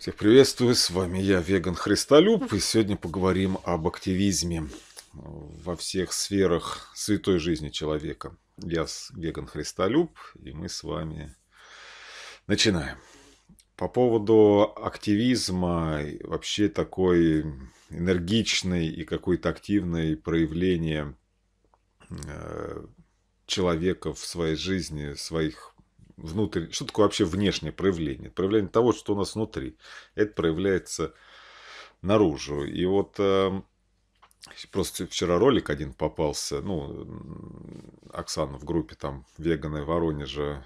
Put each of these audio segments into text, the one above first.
Всех приветствую, с вами я, Веган Христолюб, и сегодня поговорим об активизме во всех сферах святой жизни человека. Я Веган Христолюб, и мы с вами начинаем. По поводу активизма, вообще такой энергичный и какой-то активный проявление э, человека в своей жизни, своих внутреннее, что такое вообще внешнее проявление? Это проявление того, что у нас внутри. Это проявляется наружу. И вот эм, просто вчера ролик один попался, ну, Оксана в группе там веганы Воронежа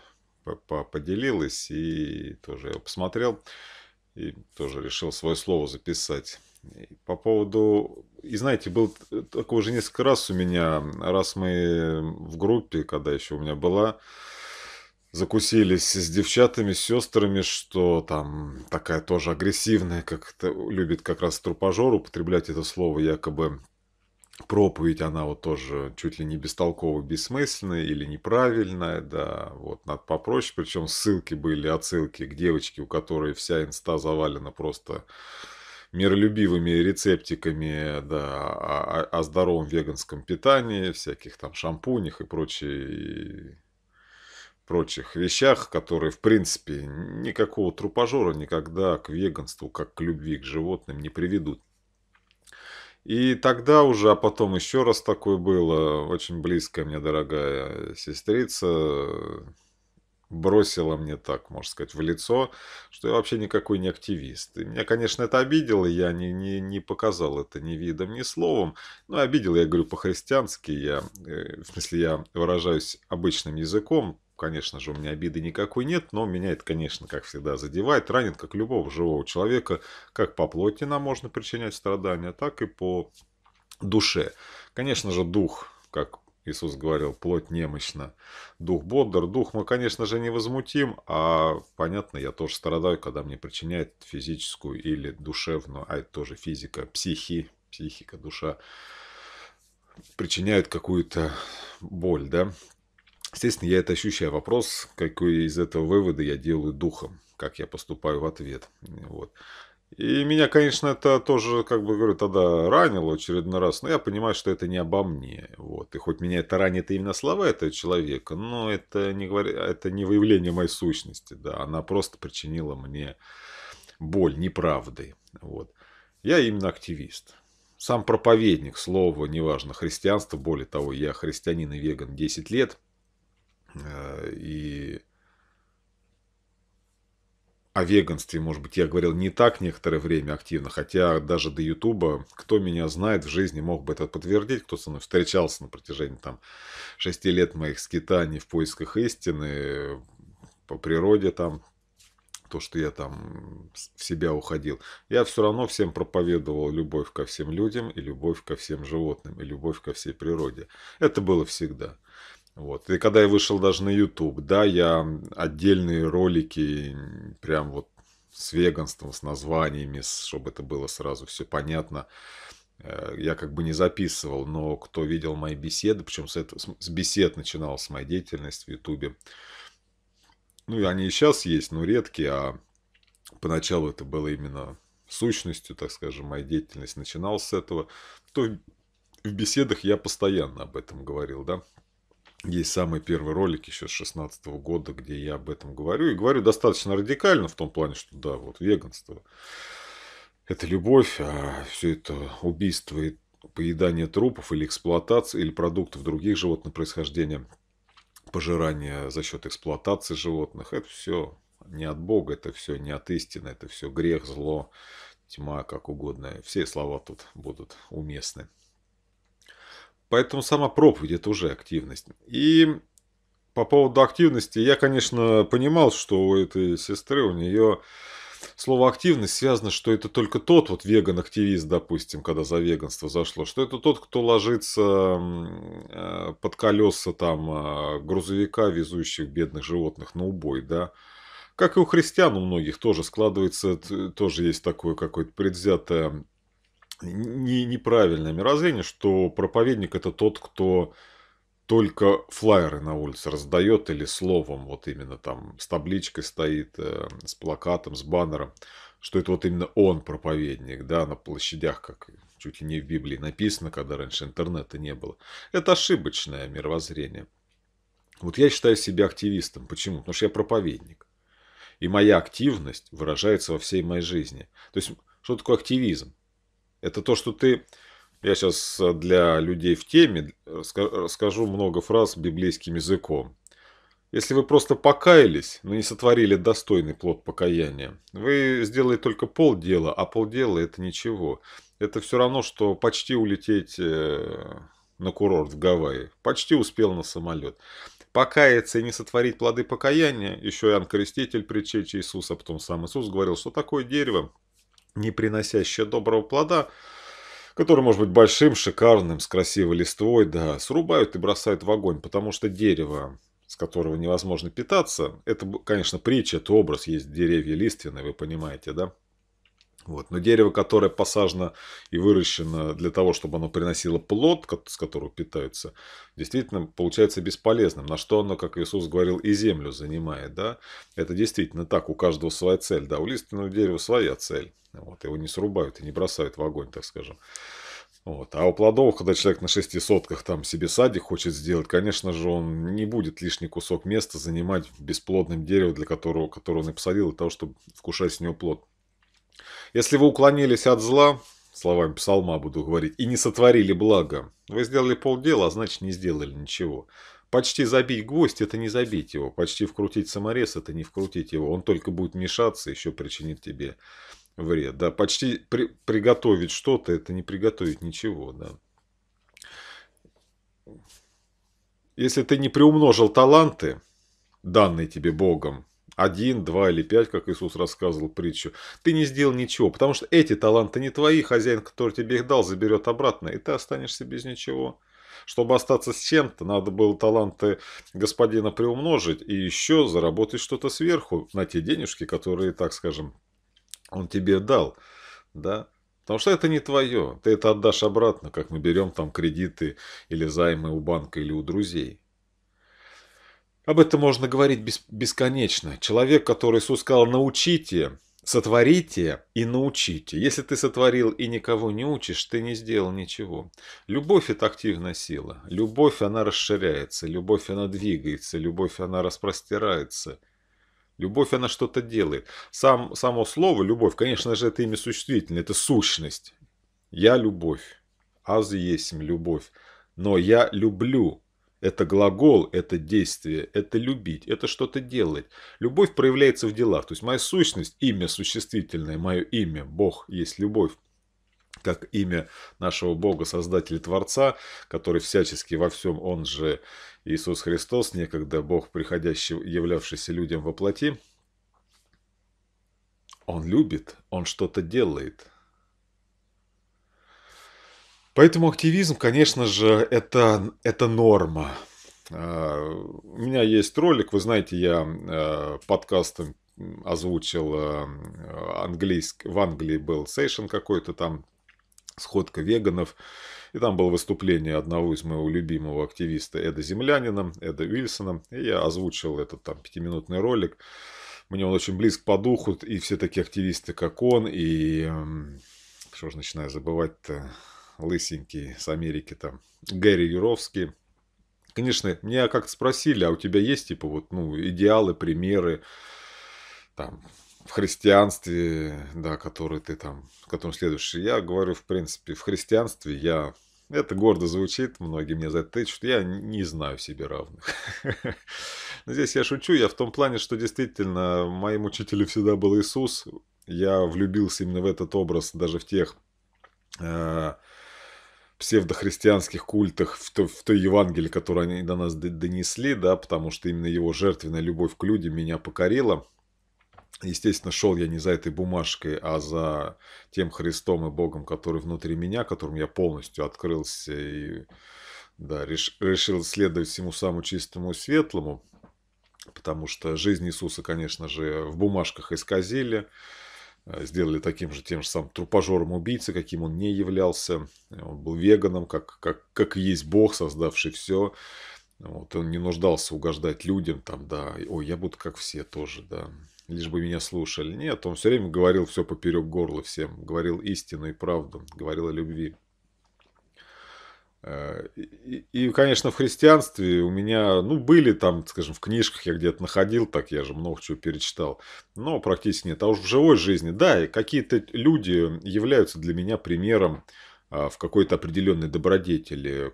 поделилась, и тоже я посмотрел, и тоже решил свое слово записать. По поводу... И знаете, был такой уже несколько раз у меня, раз мы в группе, когда еще у меня была, закусились с девчатами, с сестрами, что там такая тоже агрессивная, как то любит как раз трупажор употреблять это слово якобы проповедь, она вот тоже чуть ли не бестолково бессмысленная или неправильная, да, вот, надо попроще, причем ссылки были, отсылки к девочке, у которой вся инста завалена просто миролюбивыми рецептиками да, о, о здоровом веганском питании, всяких там шампунях и прочей прочих вещах, которые, в принципе, никакого трупажора никогда к веганству, как к любви к животным не приведут. И тогда уже, а потом еще раз такое было, очень близкая мне дорогая сестрица бросила мне так, можно сказать, в лицо, что я вообще никакой не активист. И меня, конечно, это обидело, я не, не, не показал это ни видом, ни словом, но обидел, я говорю, по-христиански, я, э, в смысле, я выражаюсь обычным языком, конечно же, у меня обиды никакой нет, но меня это, конечно, как всегда задевает, ранит, как любого живого человека, как по плоти нам можно причинять страдания, так и по душе. Конечно же, дух, как Иисус говорил, плоть немощна, дух бодр, дух мы, конечно же, не возмутим, а, понятно, я тоже страдаю, когда мне причиняет физическую или душевную, а это тоже физика, психи, психика, душа, причиняет какую-то боль, да, Естественно, я это ощущаю. Вопрос, какой из этого вывода я делаю духом, как я поступаю в ответ. Вот. И меня, конечно, это тоже, как бы говорю, тогда ранило очередной раз, но я понимаю, что это не обо мне. Вот. И хоть меня это ранит именно слова этого человека, но это не, говор... это не выявление моей сущности. Да. Она просто причинила мне боль неправдой. Вот. Я именно активист. Сам проповедник слова, неважно, христианство, более того, я христианин и веган 10 лет – Э, и о веганстве, может быть, я говорил не так некоторое время активно, хотя даже до Ютуба, кто меня знает в жизни, мог бы это подтвердить, кто со мной встречался на протяжении там шести лет моих скитаний в поисках истины, по природе там, то, что я там в себя уходил. Я все равно всем проповедовал любовь ко всем людям и любовь ко всем животным, и любовь ко всей природе. Это было всегда. Вот. И когда я вышел даже на YouTube, да, я отдельные ролики прям вот с веганством, с названиями, чтобы это было сразу все понятно, э, я как бы не записывал, но кто видел мои беседы, причем с, этого, с бесед начиналась моя деятельность в YouTube, ну и они и сейчас есть, но редкие, а поначалу это было именно сущностью, так скажем, моя деятельность начиналась с этого, то в беседах я постоянно об этом говорил, да, есть самый первый ролик еще с 16 года, где я об этом говорю. И говорю достаточно радикально в том плане, что да, вот веганство – это любовь, а все это убийство и поедание трупов или эксплуатация, или продуктов других животных происхождения, пожирание за счет эксплуатации животных – это все не от Бога, это все не от истины, это все грех, зло, тьма, как угодно. Все слова тут будут уместны. Поэтому сама проповедь – это уже активность. И по поводу активности, я, конечно, понимал, что у этой сестры, у нее слово активность связано, что это только тот вот веган-активист, допустим, когда за веганство зашло, что это тот, кто ложится э, под колеса там э, грузовика, везущих бедных животных на убой, да. Как и у христиан у многих тоже складывается, тоже есть такое какое-то предвзятое не, неправильное мировоззрение, что проповедник это тот, кто только флайеры на улице раздает или словом, вот именно там с табличкой стоит, э, с плакатом, с баннером, что это вот именно он проповедник, да, на площадях, как чуть ли не в Библии написано, когда раньше интернета не было. Это ошибочное мировоззрение. Вот я считаю себя активистом. Почему? Потому что я проповедник. И моя активность выражается во всей моей жизни. То есть, что такое активизм? Это то, что ты... Я сейчас э, для людей в теме э, расскажу много фраз библейским языком. Если вы просто покаялись, но не сотворили достойный плод покаяния, вы сделали только полдела, а полдела – это ничего. Это все равно, что почти улететь э, на курорт в Гавайи. Почти успел на самолет. Покаяться и не сотворить плоды покаяния, еще Иоанн Креститель, предчечи Иисуса, а потом сам Иисус говорил, что такое дерево не приносящее доброго плода, который может быть большим, шикарным, с красивой листвой, да, срубают и бросают в огонь, потому что дерево, с которого невозможно питаться, это, конечно, притча, это образ, есть деревья лиственные, вы понимаете, да, вот. Но дерево, которое посажено и выращено для того, чтобы оно приносило плод, с которого питаются, действительно получается бесполезным. На что оно, как Иисус говорил, и землю занимает. Да? Это действительно так, у каждого своя цель. Да? У лиственного дерева своя цель. Вот. Его не срубают и не бросают в огонь, так скажем. Вот. А у плодовых, когда человек на шести сотках там себе садик хочет сделать, конечно же, он не будет лишний кусок места занимать бесплодным деревом, для которого, которого он и посадил, для того, чтобы вкушать с него плод. Если вы уклонились от зла, словами псалма буду говорить, и не сотворили благо, вы сделали полдела, а значит не сделали ничего. Почти забить гвоздь – это не забить его. Почти вкрутить саморез – это не вкрутить его. Он только будет мешаться, еще причинит тебе вред. Да, почти при, приготовить что-то – это не приготовить ничего. Да. Если ты не приумножил таланты, данные тебе Богом, один, два или пять, как Иисус рассказывал притчу, ты не сделал ничего, потому что эти таланты не твои, хозяин, который тебе их дал, заберет обратно, и ты останешься без ничего. Чтобы остаться с чем-то, надо было таланты господина приумножить и еще заработать что-то сверху на те денежки, которые, так скажем, он тебе дал. Да? Потому что это не твое. Ты это отдашь обратно, как мы берем там кредиты или займы у банка или у друзей. Об этом можно говорить бесконечно. Человек, который Иисус сказал «научите», Сотворите и научите. Если ты сотворил и никого не учишь, ты не сделал ничего. Любовь – это активная сила. Любовь, она расширяется. Любовь, она двигается. Любовь, она распростирается. Любовь, она что-то делает. Сам, само слово «любовь», конечно же, это имя существительное, это сущность. Я – любовь. Аз есть любовь. Но я люблю. Это глагол, это действие, это любить, это что-то делать. Любовь проявляется в делах. То есть моя сущность, имя существительное, мое имя, Бог есть любовь как имя нашего Бога, Создателя Творца, который всячески во всем, Он же Иисус Христос, некогда Бог, приходящий, являвшийся людям во плоти, Он любит, Он что-то делает – Поэтому активизм, конечно же, это, это норма. А, у меня есть ролик, вы знаете, я э, подкастом озвучил э, английский в Англии был сейшн какой-то там, сходка веганов, и там было выступление одного из моего любимого активиста Эда Землянина, Эда Уильсона, и я озвучил этот там пятиминутный ролик. Мне он очень близко по духу, и все такие активисты, как он, и... Эм, что же начинаю забывать-то? лысенький с Америки там, Гэри Юровский. Конечно, меня как-то спросили, а у тебя есть, типа, вот, ну, идеалы, примеры, там, в христианстве, да, который ты там, которым следуешь. Я говорю, в принципе, в христианстве я... Это гордо звучит, многие мне за это тычут. Я не знаю себе равных. здесь я шучу, я в том плане, что действительно моим учителем всегда был Иисус. Я влюбился именно в этот образ, даже в тех э, псевдохристианских культах, в, то, в той Евангелии, которую они до нас донесли, да, потому что именно его жертвенная любовь к людям меня покорила. Естественно, шел я не за этой бумажкой, а за тем Христом и Богом, который внутри меня, которым я полностью открылся и да, реш, решил следовать всему самому чистому и светлому, потому что жизнь Иисуса, конечно же, в бумажках исказили, Э, сделали таким же, тем же самым трупожором убийцей каким он не являлся. Он был веганом, как, как, как и есть бог, создавший все. Вот, он не нуждался угождать людям, там, да, ой, я буду как все тоже, да, лишь бы меня слушали. Нет, он все время говорил все поперек горла всем, говорил истину и правду, говорил о любви. Э, и, и, конечно, в христианстве у меня, ну, были там, скажем, в книжках я где-то находил, так я же много чего перечитал, но практически нет. А уж в живой жизни, да, и какие-то люди являются для меня примером а, в какой-то определенной добродетели.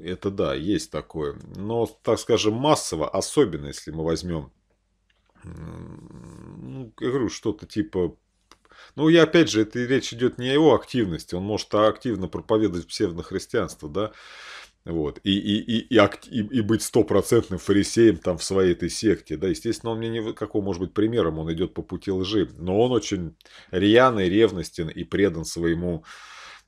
Это да, есть такое. Но, так скажем, массово, особенно если мы возьмем, ну, я говорю, что-то типа ну, и опять же, это речь идет не о его активности. Он может активно проповедовать псевдохристианство, да. Вот. И, и, и, и, и, и быть стопроцентным фарисеем там в своей этой секте. Да, естественно, он мне не какого может быть примером, он идет по пути лжи. Но он очень рьяный, ревностен и предан своему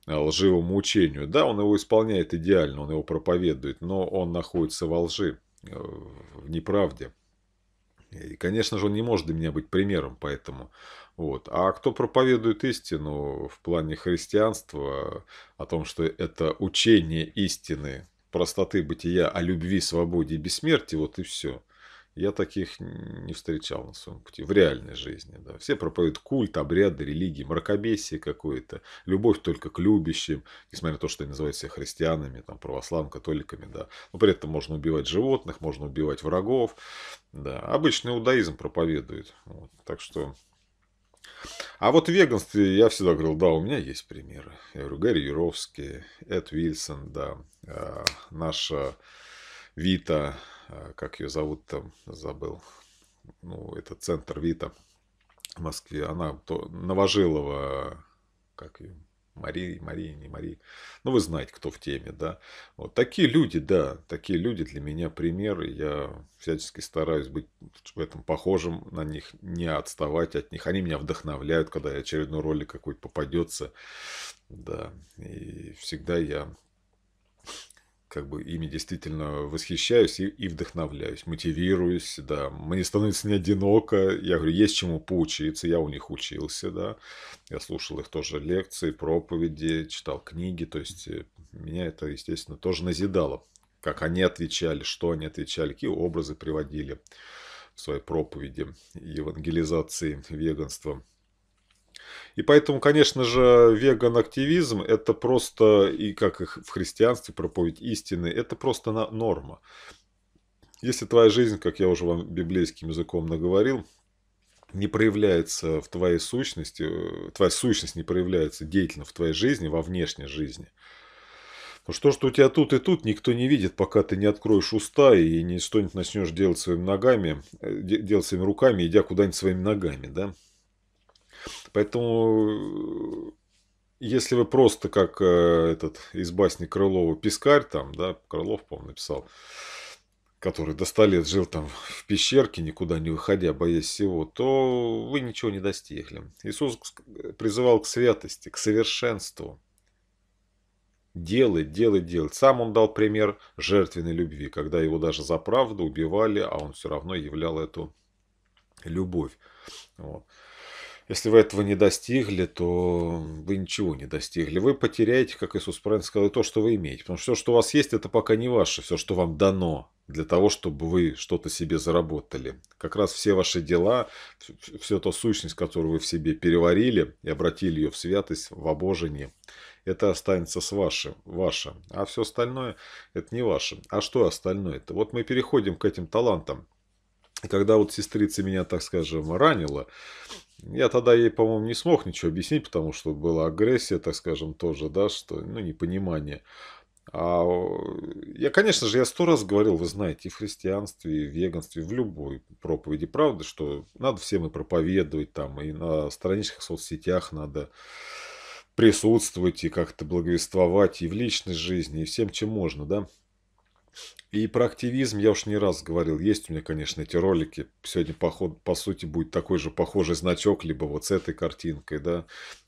а, лживому учению. Да, он его исполняет идеально, он его проповедует, но он находится во лжи, э, в неправде. И, конечно же, он не может для меня быть примером, поэтому вот. А кто проповедует истину в плане христианства, о том, что это учение истины, простоты бытия, о любви, свободе и бессмертии, вот и все. Я таких не встречал на своем пути, в реальной жизни. Да. Все проповедуют культ, обряды, религии, мракобесие какое-то, любовь только к любящим, несмотря на то, что они называют себя христианами, там, православными, католиками. Да. Но при этом можно убивать животных, можно убивать врагов. Да. Обычный иудаизм проповедует. Вот. Так что а вот в веганстве я всегда говорил, да, у меня есть примеры. Я говорю, Гарри Юровский, Эд Вильсон, да, а, наша Вита, а, как ее зовут там, забыл, ну, это центр Вита в Москве, она то, Новожилова, как ее, Марии, Марии, не Марии. Ну, вы знаете, кто в теме, да. Вот такие люди, да, такие люди для меня примеры. Я всячески стараюсь быть в этом похожим на них, не отставать от них. Они меня вдохновляют, когда очередной ролик какой-то попадется. Да, и всегда я как бы ими действительно восхищаюсь и, и вдохновляюсь, мотивируюсь, да. Мне становится не одиноко. Я говорю, есть чему поучиться, я у них учился, да. Я слушал их тоже лекции, проповеди, читал книги. То есть э, меня это, естественно, тоже назидало. Как они отвечали, что они отвечали, какие образы приводили в своей проповеди евангелизации веганства. И поэтому, конечно же, веган-активизм – это просто, и как их в христианстве проповедь истины, это просто норма. Если твоя жизнь, как я уже вам библейским языком наговорил, не проявляется в твоей сущности, э, твоя сущность не проявляется деятельно в твоей жизни, во внешней жизни, то что, что у тебя тут и тут, никто не видит, пока ты не откроешь уста и не что-нибудь начнешь делать своими ногами, э, делать своими руками, идя куда-нибудь своими ногами, да? Поэтому э, если вы просто как э, этот из басни Крылова Пискарь там, да, Крылов, по-моему, написал, который до 100 лет жил там в пещерке, никуда не выходя, боясь всего, то вы ничего не достигли. Иисус призывал к святости, к совершенству. Делай, делай, делай. Сам он дал пример жертвенной любви, когда его даже за правду убивали, а он все равно являл эту любовь. Вот. Если вы этого не достигли, то вы ничего не достигли. Вы потеряете, как Иисус правильно сказал, и то, что вы имеете. Потому что все, что у вас есть, это пока не ваше. Все, что вам дано для того, чтобы вы что-то себе заработали. Как раз все ваши дела, все эту сущность, которую вы в себе переварили и обратили ее в святость, в обожение, это останется с вашим, ваше. А все остальное, это не ваше. А что остальное это? Вот мы переходим к этим талантам. И когда вот сестрица меня, так скажем, ранила, я тогда ей, по-моему, не смог ничего объяснить, потому что была агрессия, так скажем, тоже, да, что, ну, непонимание. А я, конечно же, я сто раз говорил, вы знаете, и в христианстве, и в веганстве, в любой проповеди правды, что надо всем и проповедовать, там, и на страничках, соцсетях надо присутствовать, и как-то благовествовать, и в личной жизни, и всем, чем можно, да. И про активизм я уж не раз говорил. Есть у меня, конечно, эти ролики. Сегодня, поход, по сути, будет такой же похожий значок, либо вот с этой картинкой, да.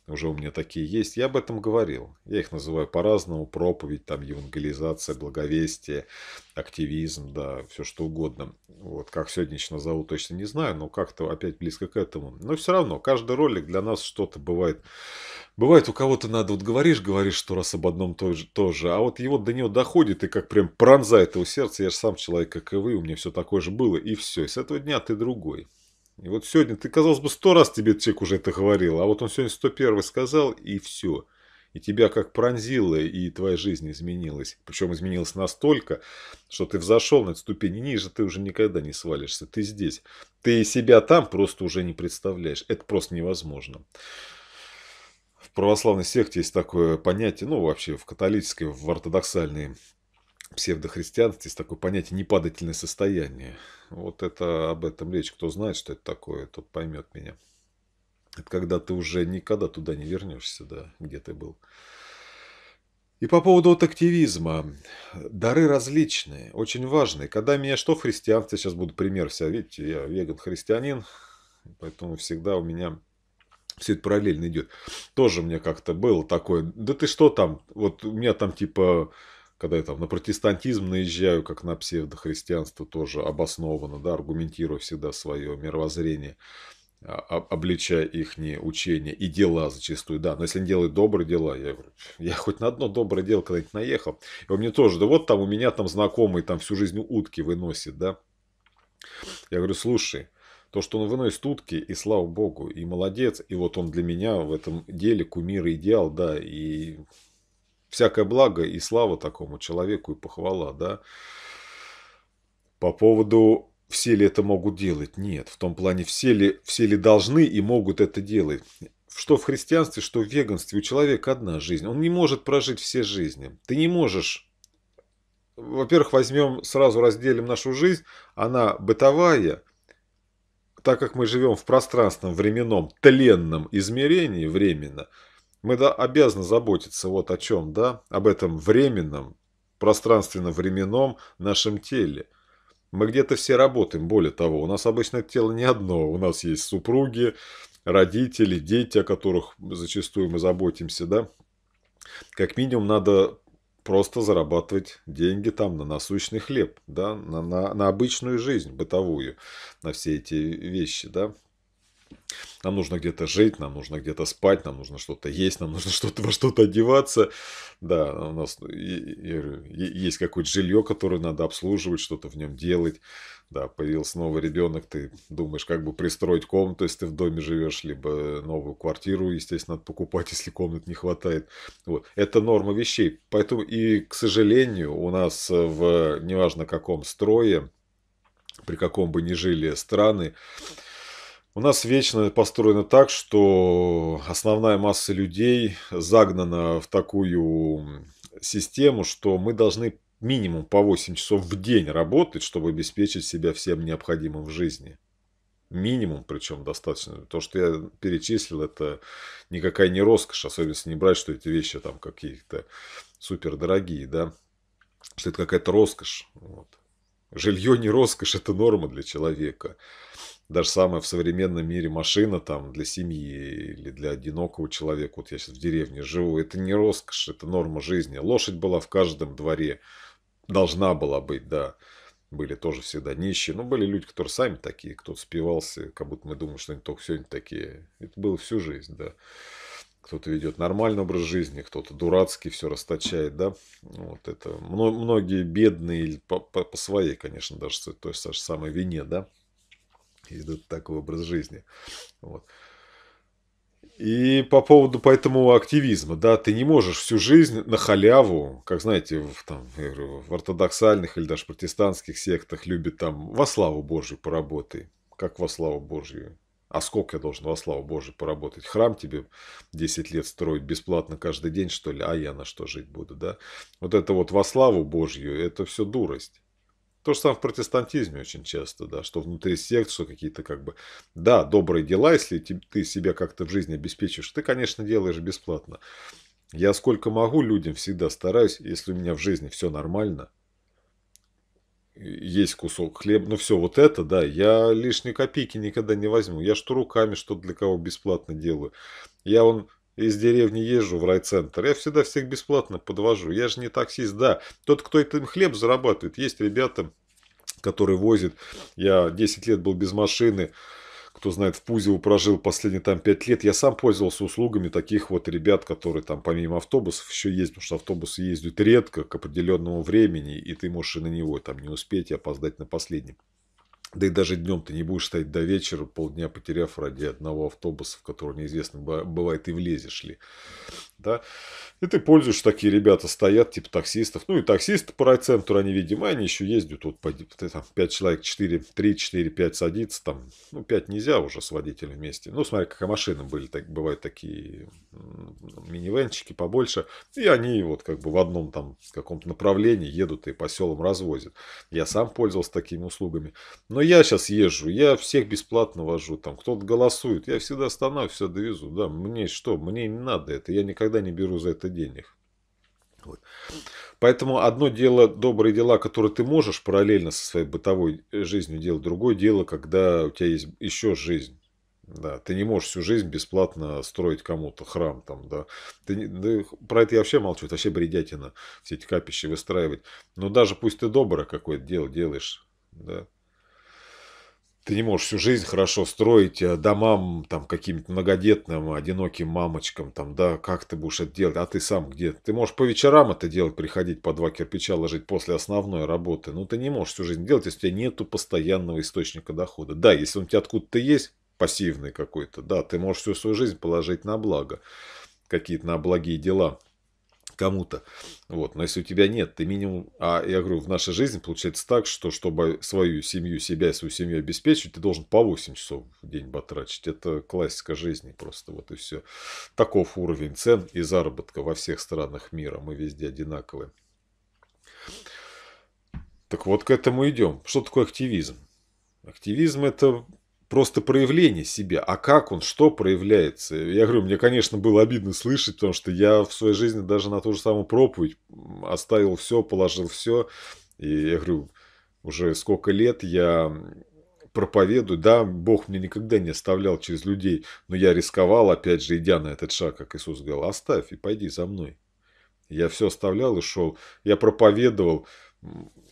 Уже у меня такие есть. Я об этом говорил. Я их называю по-разному. Проповедь, там, евангелизация, благовестие, активизм, да, все что угодно. Вот, как сегодня еще назову, точно не знаю, но как-то опять близко к этому. Но все равно, каждый ролик для нас что-то бывает Бывает, у кого-то надо, вот говоришь, говоришь, что раз об одном то же, а вот его до него доходит и как прям пронзает его сердце, я же сам человек, как и вы, у меня все такое же было, и все, и с этого дня ты другой. И вот сегодня, ты, казалось бы, сто раз тебе человек уже это говорил, а вот он сегодня сто первый сказал, и все. И тебя как пронзило, и твоя жизнь изменилась. Причем изменилась настолько, что ты взошел на эту ступень, и ниже ты уже никогда не свалишься. Ты здесь. Ты себя там просто уже не представляешь. Это просто невозможно в православной секте есть такое понятие, ну, вообще в католической, в ортодоксальной псевдохристианстве есть такое понятие «непадательное состояние». Вот это об этом речь. Кто знает, что это такое, тот поймет меня. Это когда ты уже никогда туда не вернешься, да, где ты был. И по поводу вот активизма. Дары различные, очень важные. Когда меня что в христианстве, сейчас буду пример вся, видите, я веган-христианин, поэтому всегда у меня все это параллельно идет. Тоже мне как-то было такое, да ты что там, вот у меня там типа, когда я там на протестантизм наезжаю, как на псевдохристианство тоже обоснованно, да, аргументируя всегда свое мировоззрение, а, а, обличая их учения и дела зачастую, да, но если они делают добрые дела, я говорю, я хоть на одно доброе дело когда-нибудь наехал, и он мне тоже, да вот там у меня там знакомый там всю жизнь утки выносит, да, я говорю, слушай, то, что он выносит утки, и слава богу, и молодец. И вот он для меня в этом деле кумир и идеал, да. И всякое благо и слава такому человеку и похвала, да. По поводу все ли это могут делать? Нет. В том плане, все ли, все ли должны и могут это делать? Что в христианстве, что в веганстве у человека одна жизнь. Он не может прожить все жизни. Ты не можешь во-первых, возьмем, сразу разделим нашу жизнь. Она бытовая, так как мы живем в пространственном, временном, тленном измерении временно, мы да, обязаны заботиться вот о чем, да, об этом временном, пространственно-временном нашем теле. Мы где-то все работаем, более того, у нас обычно тело не одно, у нас есть супруги, родители, дети, о которых зачастую мы заботимся, да. Как минимум надо просто зарабатывать деньги там на насущный хлеб, да, на, на, на обычную жизнь бытовую, на все эти вещи, да. Нам нужно где-то жить, нам нужно где-то спать, нам нужно что-то есть, нам нужно что-то во что-то одеваться. Да, у нас ну, есть какое-то жилье, которое надо обслуживать, что-то в нем делать. Да, появился новый ребенок, ты думаешь, как бы пристроить комнату, если ты в доме живешь, либо новую квартиру, естественно, надо покупать, если комнат не хватает. Вот. Это норма вещей. Поэтому и, к сожалению, у нас в неважно каком строе, при каком бы ни жили страны, у нас вечно построено так, что основная масса людей загнана в такую систему, что мы должны минимум по 8 часов в день работать, чтобы обеспечить себя всем необходимым в жизни. Минимум, причем достаточно. То, что я перечислил, это никакая не роскошь, особенно если не брать, что эти вещи там какие-то супердорогие, да, что это какая-то роскошь. Вот. Жилье не роскошь, это норма для человека даже самая в современном мире машина там для семьи или для одинокого человека, вот я сейчас в деревне живу, это не роскошь, это норма жизни. Лошадь была в каждом дворе, должна была быть, да. Были тоже всегда нищие, но были люди, которые сами такие, кто-то спивался, как будто мы думаем, что они только сегодня такие. Это было всю жизнь, да. Кто-то ведет нормальный образ жизни, кто-то дурацкий, все расточает, да. Вот это. Многие бедные, по, по, по своей, конечно, даже той, той, той самой вине, да, и ведут такой образ жизни. Вот. И по поводу поэтому активизма, да, ты не можешь всю жизнь на халяву, как знаете, в, там, в ортодоксальных или даже протестантских сектах любят там во славу Божью поработай, как во славу Божью. А сколько я должен во славу Божию поработать? Храм тебе 10 лет строить бесплатно каждый день, что ли? А я на что жить буду, да? Вот это вот во славу Божью, это все дурость. То же самое в протестантизме очень часто, да, что внутри сект, что какие-то как бы, да, добрые дела, если ты себя как-то в жизни обеспечиваешь, ты, конечно, делаешь бесплатно. Я сколько могу людям всегда стараюсь, если у меня в жизни все нормально, есть кусок хлеба, ну все, вот это, да, я лишние копейки никогда не возьму. Я что руками, что для кого бесплатно делаю. Я он из деревни езжу в райцентр. Я всегда всех бесплатно подвожу. Я же не таксист, да. Тот, кто этим хлеб зарабатывает, есть ребята, которые возят. Я 10 лет был без машины. Кто знает, в Пузево прожил последние там 5 лет. Я сам пользовался услугами таких вот ребят, которые там помимо автобусов еще ездят, потому что автобусы ездят редко, к определенному времени, и ты можешь и на него там не успеть и опоздать на последний. Да и даже днем ты не будешь стоять до вечера, полдня потеряв ради одного автобуса, в который неизвестно бывает и влезешь ли. Да? И ты пользуешься, такие ребята стоят, типа таксистов. Ну и таксисты по райцентру, они, видимо, они еще ездят. Вот там 5 человек, 4, 3, 4, 5 садится. Там, ну 5 нельзя уже с водителем вместе. Ну смотри, как машины были, так, бывают такие минивенчики побольше. И они вот как бы в одном там каком-то направлении едут и по селам развозят. Я сам пользовался такими услугами. Но я сейчас езжу, я всех бесплатно вожу, там кто-то голосует, я всегда останавливаю, все довезу. Да, мне что, мне не надо это, я никогда не беру за это денег. Вот. Поэтому одно дело добрые дела, которые ты можешь параллельно со своей бытовой э, жизнью делать, другое дело, когда у тебя есть еще жизнь. Да, ты не можешь всю жизнь бесплатно строить кому-то храм там, да. Ты, да. Про это я вообще молчу, это вообще бредятина, все эти капищи выстраивать. Но даже пусть ты добро какое-то дело делаешь, да, ты не можешь всю жизнь хорошо строить э, домам, там, каким-то многодетным, одиноким мамочкам, там, да, как ты будешь это делать, а ты сам где? Ты можешь по вечерам это делать, приходить по два кирпича ложить после основной работы, но ну, ты не можешь всю жизнь делать, если у тебя нету постоянного источника дохода. Да, если он у тебя откуда-то есть, пассивный какой-то, да, ты можешь всю свою жизнь положить на благо, какие-то на благие дела – кому-то. Вот. Но если у тебя нет, ты минимум... А я говорю, в нашей жизни получается так, что чтобы свою семью, себя и свою семью обеспечить, ты должен по 8 часов в день батрачить. Это классика жизни просто. Вот и все. Таков уровень цен и заработка во всех странах мира. Мы везде одинаковые. Так вот, к этому идем. Что такое активизм? Активизм – это просто проявление себя. А как он, что проявляется? Я говорю, мне, конечно, было обидно слышать, потому что я в своей жизни даже на ту же самую проповедь оставил все, положил все. И я говорю, уже сколько лет я проповедую. Да, Бог мне никогда не оставлял через людей, но я рисковал, опять же, идя на этот шаг, как Иисус говорил, оставь и пойди за мной. Я все оставлял и шел. Я проповедовал,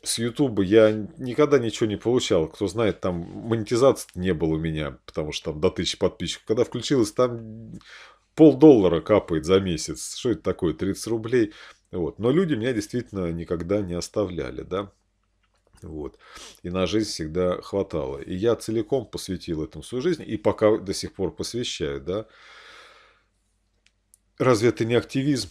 с YouTube я никогда ничего не получал. Кто знает, там монетизации не было у меня, потому что там до тысячи подписчиков. Когда включилось, там полдоллара капает за месяц. Что это такое? 30 рублей. Вот. Но люди меня действительно никогда не оставляли, да. Вот. И на жизнь всегда хватало. И я целиком посвятил этому свою жизнь, и пока до сих пор посвящаю, да. Разве это не активизм?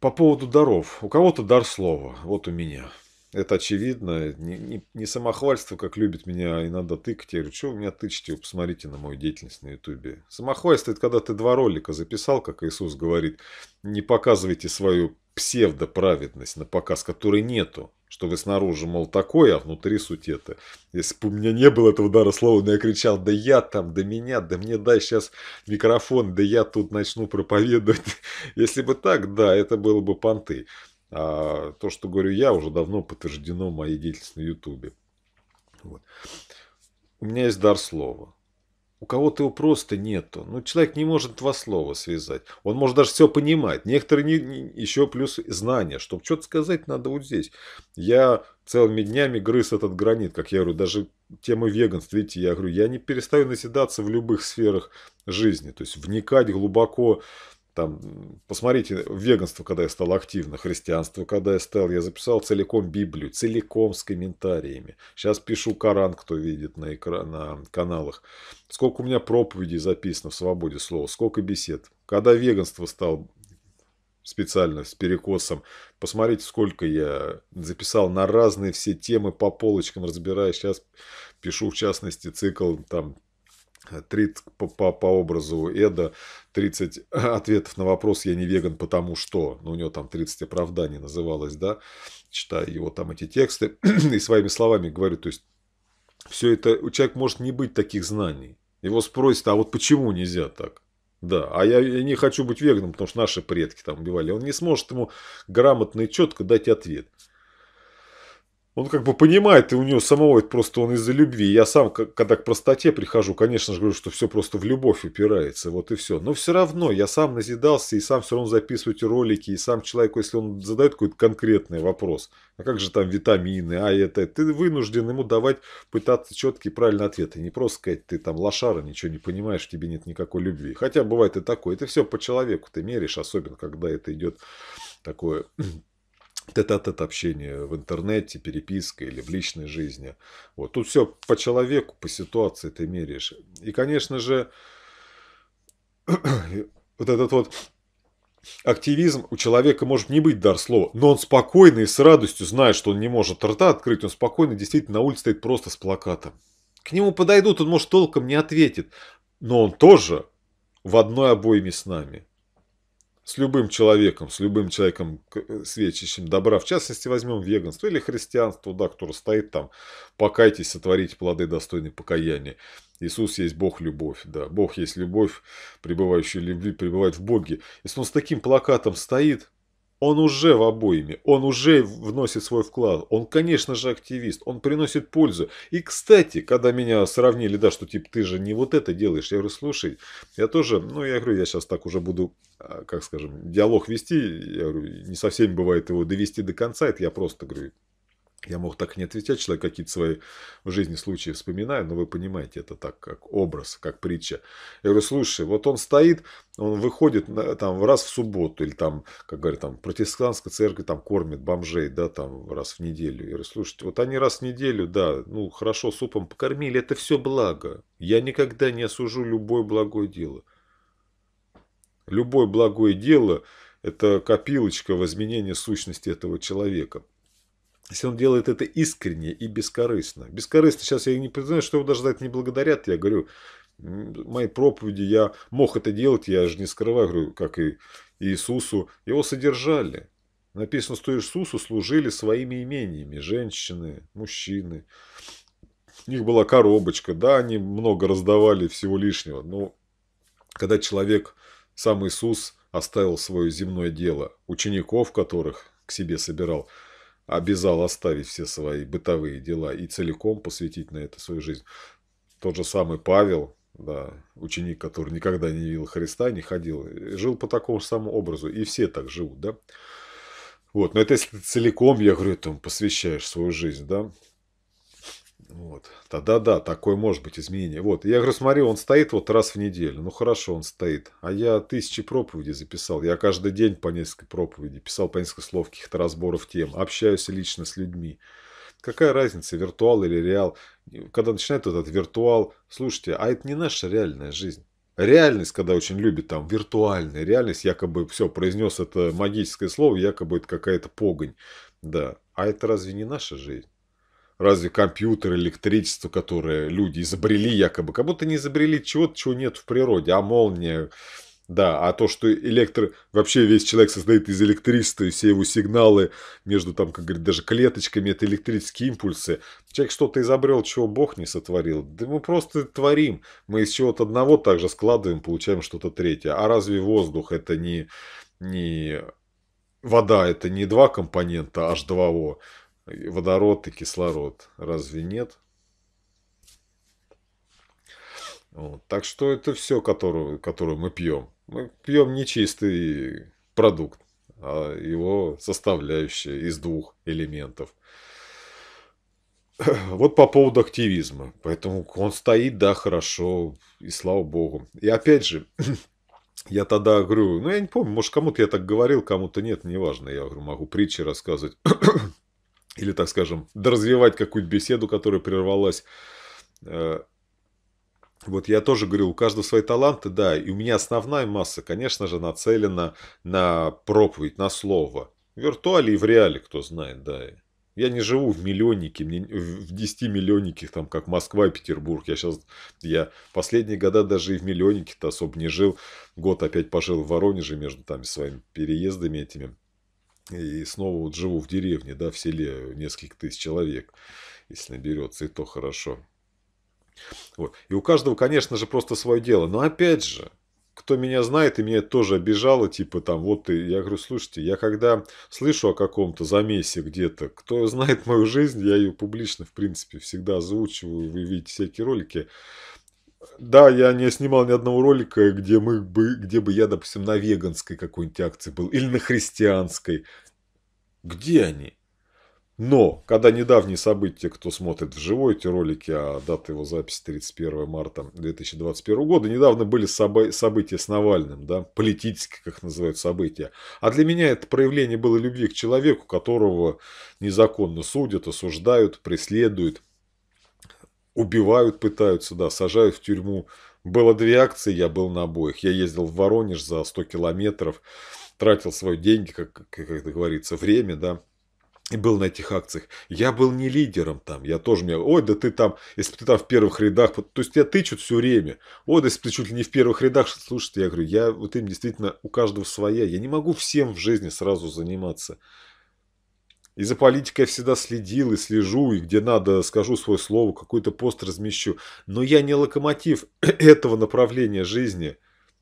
По поводу даров. У кого-то дар слова, вот у меня – это очевидно, не, не, не самохвальство, как любит меня иногда тыкать. Я говорю, что вы меня тычете, вы посмотрите на мою деятельность на ютубе. Самохвальство – это когда ты два ролика записал, как Иисус говорит, не показывайте свою псевдоправедность на показ, которой нету. Что вы снаружи, мол, такое, а внутри суть это. Если бы у меня не было этого дара слова, но я кричал, да я там, да меня, да мне дай сейчас микрофон, да я тут начну проповедовать. Если бы так, да, это было бы понты. А то, что говорю я, уже давно подтверждено моей деятельностью на Ютубе. Вот. У меня есть дар слова. У кого-то его просто нету. Ну, человек не может два слова связать. Он может даже все понимать. Некоторые не, не, еще плюс знания. Чтобы что-то сказать, надо вот здесь. Я целыми днями грыз этот гранит. Как я говорю, даже тема веганства. Видите, я говорю, я не перестаю наседаться в любых сферах жизни. То есть, вникать глубоко там, посмотрите, веганство, когда я стал активно, христианство, когда я стал, я записал целиком Библию, целиком с комментариями. Сейчас пишу Коран, кто видит на, экра... на каналах. Сколько у меня проповедей записано в свободе слова, сколько бесед. Когда веганство стал специально с перекосом. Посмотрите, сколько я записал на разные все темы по полочкам, разбирая. Сейчас пишу, в частности, цикл там 30, по, по, по образу Эда 30 ответов на вопрос «Я не веган, потому что». Ну, у него там 30 оправданий называлось, да, читая его там эти тексты. и своими словами говорю, то есть, все это, у человека может не быть таких знаний. Его спросят, а вот почему нельзя так? Да, а я, я не хочу быть веганом, потому что наши предки там убивали. Он не сможет ему грамотно и четко дать ответ он как бы понимает, и у него самого это просто он из-за любви. Я сам, когда к простоте прихожу, конечно же, говорю, что все просто в любовь упирается, вот и все. Но все равно я сам назидался и сам все равно записываю эти ролики, и сам человеку, если он задает какой-то конкретный вопрос, а как же там витамины, а это, ты вынужден ему давать, пытаться четкий правильный ответ, и не просто сказать, ты там лошара, ничего не понимаешь, тебе нет никакой любви. Хотя бывает и такое, это все по человеку ты меришь, особенно когда это идет такое тет-а-тет общение в интернете, переписка или в личной жизни. Вот. Тут все по человеку, по ситуации ты меряешь. И, конечно же, вот этот вот активизм у человека может не быть дар слова, но он спокойно и с радостью знает, что он не может рта открыть, он спокойно действительно на улице стоит просто с плакатом. К нему подойдут, он, может, толком не ответит, но он тоже в одной обойме с нами с любым человеком, с любым человеком, э, свечащим добра. В частности, возьмем веганство или христианство, да, которое стоит там, покайтесь, сотворите плоды достойные покаяния. Иисус есть Бог любовь, да, Бог есть любовь, пребывающая в любви, пребывает в Боге. Если он с таким плакатом стоит, он уже в обоими, он уже вносит свой вклад, он, конечно же, активист, он приносит пользу. И, кстати, когда меня сравнили, да, что, типа, ты же не вот это делаешь, я говорю, слушай, я тоже, ну, я говорю, я сейчас так уже буду, а, как скажем, диалог вести, я говорю, не совсем бывает его довести до конца, это я просто, говорю, я мог так не отвечать, человек какие-то свои в жизни случаи вспоминаю, но вы понимаете, это так, как образ, как притча. Я говорю, слушай, вот он стоит, он выходит там раз в субботу, или там, как говорят, там протестантская церковь там кормит бомжей, да, там раз в неделю. Я говорю, слушайте, вот они раз в неделю, да, ну хорошо, супом покормили, это все благо. Я никогда не осужу любое благое дело. Любое благое дело – это копилочка в изменении сущности этого человека – если он делает это искренне и бескорыстно. Бескорыстно, сейчас я не признаю, что его даже за это не благодарят. Я говорю, мои проповеди, я мог это делать, я же не скрываю, говорю, как и Иисусу. Его содержали. Написано, что Иисусу служили своими имениями. Женщины, мужчины. У них была коробочка. Да, они много раздавали всего лишнего. Но когда человек, сам Иисус, оставил свое земное дело, учеников которых к себе собирал – обязал оставить все свои бытовые дела и целиком посвятить на это свою жизнь. Тот же самый Павел, да, ученик, который никогда не видел Христа, не ходил, жил по такому же самому образу, и все так живут, да. Вот, но это если ты целиком, я говорю, там, посвящаешь свою жизнь, да, вот. Тогда да, такое может быть изменение. Вот. Я говорю, смотри, он стоит вот раз в неделю. Ну хорошо, он стоит. А я тысячи проповедей записал. Я каждый день по несколько проповедей писал по несколько слов каких-то разборов тем. Общаюсь лично с людьми. Какая разница, виртуал или реал? Когда начинает этот виртуал, слушайте, а это не наша реальная жизнь. Реальность, когда очень любит там виртуальная реальность, якобы все, произнес это магическое слово, якобы это какая-то погонь. Да, а это разве не наша жизнь? разве компьютер, электричество, которое люди изобрели якобы, как будто не изобрели чего-то, чего нет в природе, а молния, да, а то, что электро... Вообще весь человек состоит из электричества, и все его сигналы между, там, как говорят, даже клеточками, это электрические импульсы. Человек что-то изобрел, чего Бог не сотворил. Да мы просто творим. Мы из чего-то одного также складываем, получаем что-то третье. А разве воздух это не... не... Вода это не два компонента H2O, водород и кислород. Разве нет? Вот. Так что это все, которую, которую мы пьем. Мы пьем не чистый продукт, а его составляющие из двух элементов. Вот по поводу активизма. Поэтому он стоит, да, хорошо, и слава богу. И опять же, я тогда говорю, ну я не помню, может кому-то я так говорил, кому-то нет, неважно. Я говорю, могу притчи рассказывать. или, так скажем, доразвивать какую-то беседу, которая прервалась. Э, вот я тоже говорю, у каждого свои таланты, да, и у меня основная масса, конечно же, нацелена на проповедь, на слово. В виртуале и в реале, кто знает, да. Я не живу в миллионнике, мне, в 10 миллионнике, там, как Москва и Петербург. Я сейчас, я последние года даже и в миллионнике-то особо не жил. Год опять пожил в Воронеже между там своими переездами этими и снова вот живу в деревне, да, в селе несколько тысяч человек, если наберется, и то хорошо. Вот. И у каждого, конечно же, просто свое дело. Но опять же, кто меня знает и меня тоже обижало, типа там, вот и я говорю, слушайте, я когда слышу о каком-то замесе где-то, кто знает мою жизнь, я ее публично, в принципе, всегда озвучиваю, вы видите всякие ролики, да, я не снимал ни одного ролика, где, мы бы, где бы я, допустим, на веганской какой-нибудь акции был или на христианской. Где они? Но, когда недавние события, кто смотрит вживую эти ролики, а дата его записи 31 марта 2021 года, недавно были события с Навальным, да, политические, как называют, события. А для меня это проявление было любви к человеку, которого незаконно судят, осуждают, преследуют убивают, пытаются, да, сажают в тюрьму. Было две акции, я был на обоих. Я ездил в Воронеж за 100 километров, тратил свои деньги, как, как это говорится, время, да, и был на этих акциях. Я был не лидером там. Я тоже мне, ой, да ты там, если ты там в первых рядах, то есть тебя тычут все время. Ой, да если ты чуть ли не в первых рядах, слушай, я говорю, я вот им действительно у каждого своя. Я не могу всем в жизни сразу заниматься. И за политикой я всегда следил и слежу, и где надо скажу свое слово, какой-то пост размещу. Но я не локомотив этого направления жизни.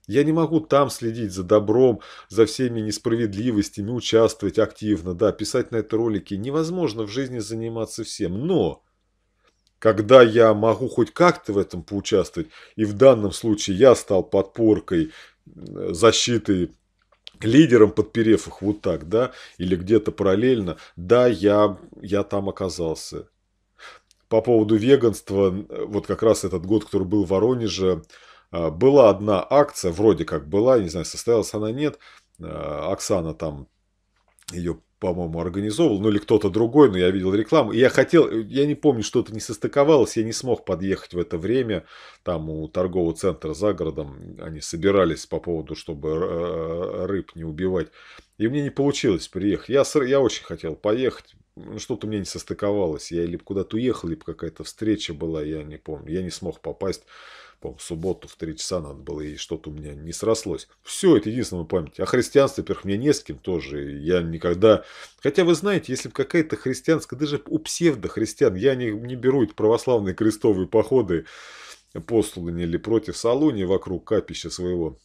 Я не могу там следить за добром, за всеми несправедливостями, участвовать активно, да, писать на это ролики. Невозможно в жизни заниматься всем. Но когда я могу хоть как-то в этом поучаствовать, и в данном случае я стал подпоркой, э, защитой лидером, подперев их вот так, да, или где-то параллельно, да, я, я там оказался. По поводу веганства, вот как раз этот год, который был в Воронеже, а, была одна акция, вроде как была, не знаю, состоялась она, нет, а, Оксана там ее по-моему, организовывал, ну или кто-то другой, но я видел рекламу, и я хотел, я не помню, что-то не состыковалось, я не смог подъехать в это время, там у торгового центра за городом они собирались по поводу, чтобы э, э, рыб не убивать, и мне не получилось приехать, я, я очень хотел поехать, что-то мне не состыковалось, я либо куда-то уехал, либо какая-то встреча была, я не помню, я не смог попасть по в субботу в 3 часа надо было, и что-то у меня не срослось. Все, это единственная память. а христианство во-первых, мне не с кем тоже. Я никогда... Хотя, вы знаете, если бы какая-то христианская, даже у псевдохристиан, я не, не беру эти православные крестовые походы по или против Солуни вокруг капища своего.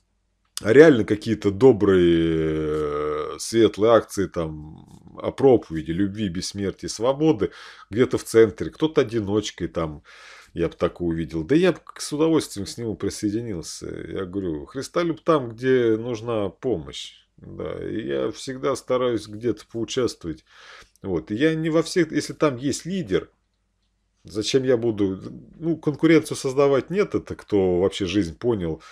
А реально какие-то добрые, э, светлые акции там о проповеди, любви, бессмертии, свободы где-то в центре, кто-то одиночкой там я бы такое увидел. Да я бы с удовольствием с нему присоединился. Я говорю, Христолюб там, где нужна помощь. Да, и я всегда стараюсь где-то поучаствовать. Вот, я не во всех, если там есть лидер, зачем я буду, ну, конкуренцию создавать нет, это кто вообще жизнь понял,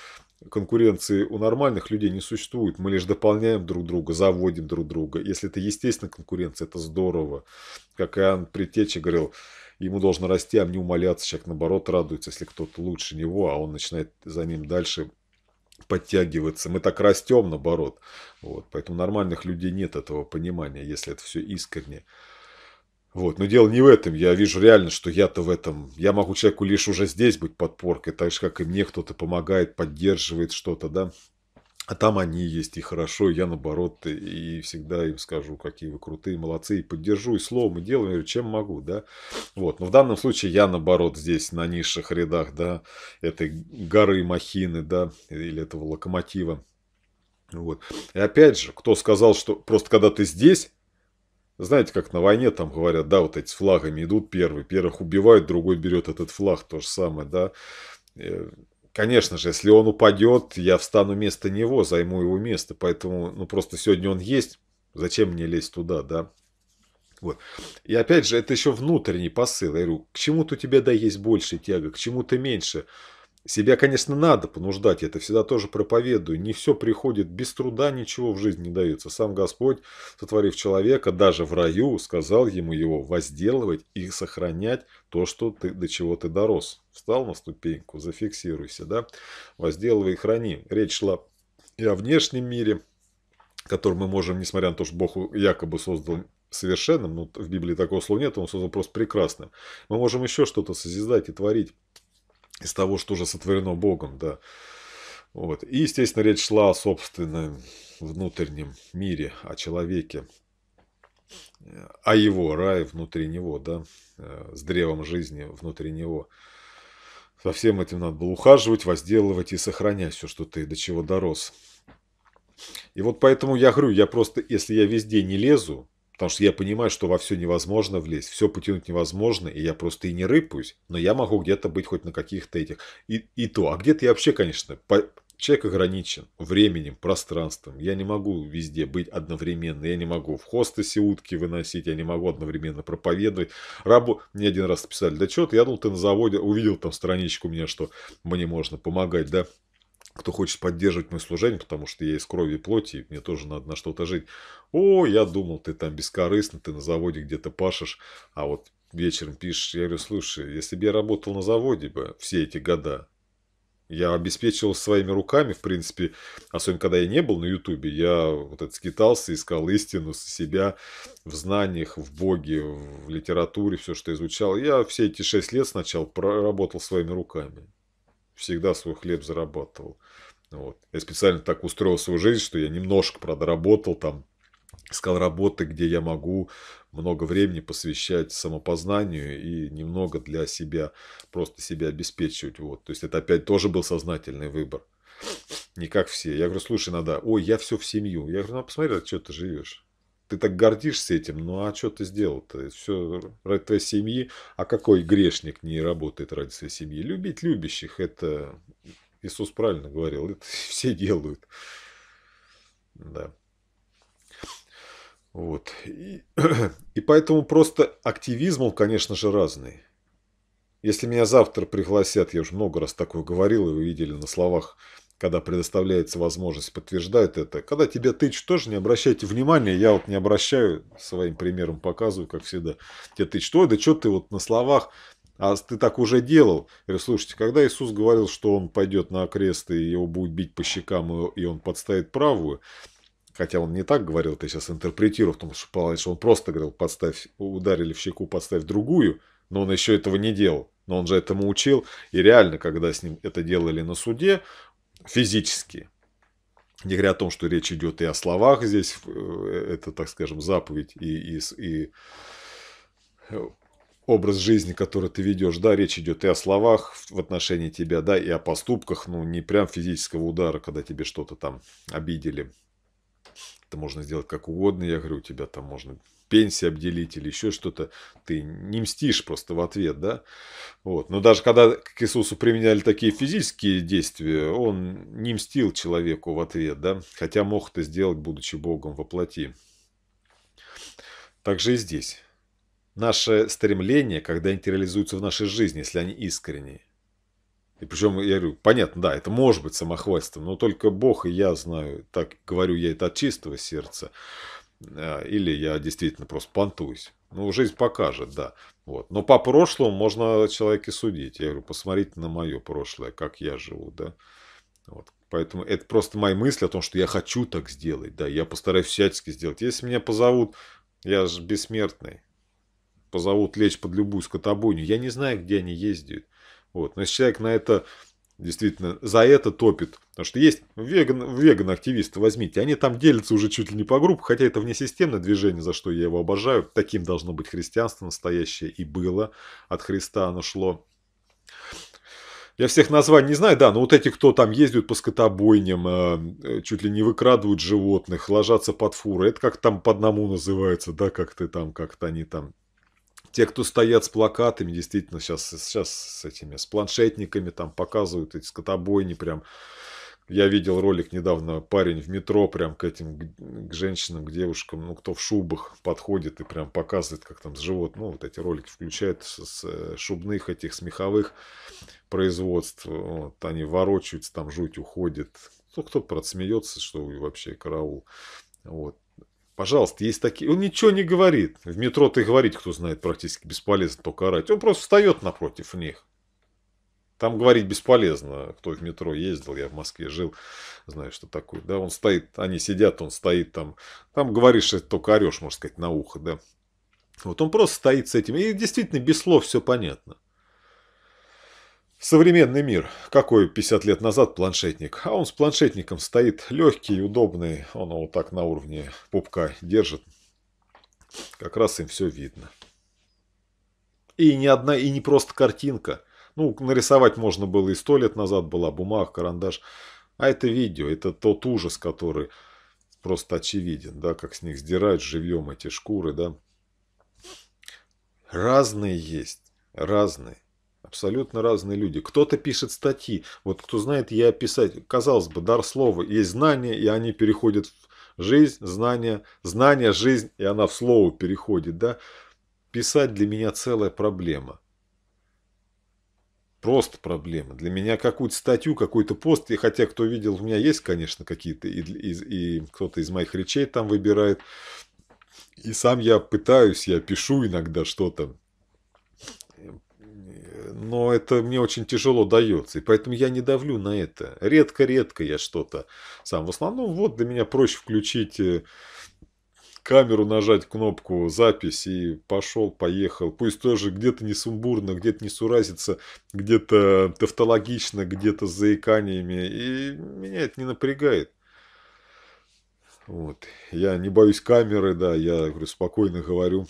конкуренции у нормальных людей не существует. Мы лишь дополняем друг друга, заводим друг друга. Если это естественная конкуренция, это здорово. Как Иоанн Притечи говорил, ему должно расти, а мне умоляться. Человек, наоборот, радуется, если кто-то лучше него, а он начинает за ним дальше подтягиваться. Мы так растем, наоборот. Вот. Поэтому нормальных людей нет этого понимания, если это все искренне. Вот. Но дело не в этом. Я вижу реально, что я-то в этом... Я могу человеку лишь уже здесь быть подпоркой, так же, как и мне кто-то помогает, поддерживает что-то, да. А там они есть, и хорошо, я наоборот, и всегда им скажу, какие вы крутые, молодцы, и поддержу, и словом, и делом, чем могу, да. Вот, но в данном случае я наоборот здесь на низших рядах, да, этой горы махины, да, или этого локомотива. Вот. И опять же, кто сказал, что просто когда ты здесь, знаете, как на войне там говорят, да, вот эти с флагами идут первый, первых убивают, другой берет этот флаг, то же самое, да э, Конечно же, если он упадет, я встану вместо него, займу его место. Поэтому, ну, просто сегодня он есть, зачем мне лезть туда, да? Вот. И опять же, это еще внутренний посыл. Я говорю, к чему-то у тебя, да, есть больше тяга, к чему-то меньше. Себя, конечно, надо понуждать, это всегда тоже проповедую. Не все приходит без труда, ничего в жизни не дается. Сам Господь, сотворив человека, даже в раю, сказал ему его возделывать и сохранять то, что ты, до чего ты дорос. Встал на ступеньку, зафиксируйся, да? Возделывай и храни. Речь шла и о внешнем мире, который мы можем, несмотря на то, что Бог якобы создал совершенным, но в Библии такого слова нет, он создал просто прекрасным. Мы можем еще что-то созидать и творить из того, что уже сотворено Богом, да. Вот. И, естественно, речь шла о собственном внутреннем мире, о человеке, о его рае внутри него, да, э, с древом жизни внутри него. Со всем этим надо было ухаживать, возделывать и сохранять все, что ты до чего дорос. И вот поэтому я говорю, я просто, если я везде не лезу, Потому что я понимаю, что во все невозможно влезть, все потянуть невозможно, и я просто и не рыпаюсь, но я могу где-то быть хоть на каких-то этих. И, и то, а где-то я вообще, конечно, по... человек ограничен временем, пространством. Я не могу везде быть одновременно, я не могу в хостесе утки выносить, я не могу одновременно проповедовать. Рабу... Мне один раз писали, да что ты, я думал, ты на заводе увидел там страничку у меня, что мне можно помогать, да? кто хочет поддерживать мое служение, потому что я из крови и плоти, и мне тоже надо на что-то жить. О, я думал, ты там бескорыстно, ты на заводе где-то пашешь, а вот вечером пишешь. Я говорю, слушай, если бы я работал на заводе бы все эти года, я обеспечивал своими руками, в принципе, особенно когда я не был на Ютубе, я вот это скитался, искал истину себя в знаниях, в Боге, в литературе, все, что изучал. Я все эти шесть лет сначала проработал своими руками всегда свой хлеб зарабатывал. Вот. Я специально так устроил свою жизнь, что я немножко, правда, работал там, искал работы, где я могу много времени посвящать самопознанию и немного для себя, просто себя обеспечивать. Вот. То есть это опять тоже был сознательный выбор. Не как все. Я говорю, слушай, надо, ой, я все в семью. Я говорю, ну а посмотри, а что ты живешь ты так гордишься этим, ну а что ты сделал-то? Все ради твоей семьи. А какой грешник не работает ради своей семьи? Любить любящих, это Иисус правильно говорил, это все делают. Да. Вот. И, и поэтому просто активизм, он, конечно же, разный. Если меня завтра пригласят, я уже много раз такое говорил, и вы видели на словах когда предоставляется возможность, подтверждают это. Когда тебя тычут, тоже не обращайте внимания. Я вот не обращаю, своим примером показываю, как всегда. Тебя тычут, ой, да что ты вот на словах, а ты так уже делал. Я говорю, слушайте, когда Иисус говорил, что он пойдет на крест и его будет бить по щекам, и он подставит правую, хотя он не так говорил, ты сейчас интерпретировал, потому что, полагаешь, он просто говорил, подставь, ударили в щеку, подставь другую, но он еще этого не делал но он же этому учил. И реально, когда с ним это делали на суде, физически. Не говоря о том, что речь идет и о словах здесь, э, это, так скажем, заповедь и, и, и э, образ жизни, который ты ведешь, да, речь идет и о словах в отношении тебя, да, и о поступках, ну, не прям физического удара, когда тебе что-то там обидели, это можно сделать как угодно, я говорю, у тебя там можно пенсии обделить или еще что-то, ты не мстишь просто в ответ, да? Вот. Но даже когда к Иисусу применяли такие физические действия, он не мстил человеку в ответ, да? Хотя мог это сделать, будучи Богом воплоти. Так также и здесь. Наше стремление, когда они реализуются в нашей жизни, если они искренние, и причем, я говорю, понятно, да, это может быть самохвальством, но только Бог и я знаю, так говорю я это от чистого сердца, э, или я действительно просто понтуюсь. Ну, жизнь покажет, да. Вот. Но по прошлому можно человека судить. Я говорю, посмотрите на мое прошлое, как я живу, да. Вот. Поэтому это просто мои мысли о том, что я хочу так сделать, да, я постараюсь всячески сделать. Если меня позовут, я же бессмертный, позовут лечь под любую скотобойню, я не знаю, где они ездят. Вот. Но если человек на это действительно за это топит. Потому что есть веган, веган-активисты, возьмите, они там делятся уже чуть ли не по группам, хотя это внесистемное движение, за что я его обожаю. Таким должно быть христианство настоящее и было. От Христа оно шло. Я всех названий не знаю, да, но вот эти, кто там ездят по скотобойням, э, э, чуть ли не выкрадывают животных, ложатся под фуры, это как там по одному называется, да, как ты там, как-то они там те, кто стоят с плакатами, действительно, сейчас, сейчас с этими, с планшетниками там показывают эти скотобойни прям. Я видел ролик недавно, парень в метро прям к этим, к женщинам, к девушкам, ну, кто в шубах подходит и прям показывает, как там с живот, ну, вот эти ролики включают с, с э, шубных этих смеховых производств, вот, они ворочаются, там жуть уходит. Ну, кто-то, правда, смеется, что вообще караул. Вот. Пожалуйста, есть такие... Он ничего не говорит. В метро ты говорить, кто знает, практически бесполезно только орать. Он просто встает напротив них. Там говорить бесполезно. Кто в метро ездил, я в Москве жил, знаю, что такое. Да, он стоит, они сидят, он стоит там. Там говоришь, это только орешь, можно сказать, на ухо, да. Вот он просто стоит с этим. И действительно без слов все понятно. Современный мир. Какой 50 лет назад планшетник? А он с планшетником стоит легкий, удобный. Он его так на уровне пупка держит. Как раз им все видно. И не одна, и не просто картинка. Ну, нарисовать можно было и сто лет назад была бумага, карандаш. А это видео, это тот ужас, который просто очевиден, да, как с них сдирают живьем эти шкуры, да. Разные есть, разные. Абсолютно разные люди. Кто-то пишет статьи. Вот кто знает, я писать. Казалось бы, дар слова. Есть знания, и они переходят в жизнь, знания, знания, жизнь, и она в слово переходит. Да? Писать для меня целая проблема. Просто проблема. Для меня какую-то статью, какой-то пост, и хотя кто видел, у меня есть, конечно, какие-то, и, и, и кто-то из моих речей там выбирает. И сам я пытаюсь, я пишу иногда что-то, но это мне очень тяжело дается, и поэтому я не давлю на это. Редко-редко я что-то сам. В основном вот для меня проще включить э, камеру, нажать кнопку запись и пошел, поехал. Пусть тоже где-то не сумбурно, где-то не суразится, где-то тавтологично, где-то с заиканиями. И меня это не напрягает. Вот. Я не боюсь камеры, да, я говорю, спокойно говорю.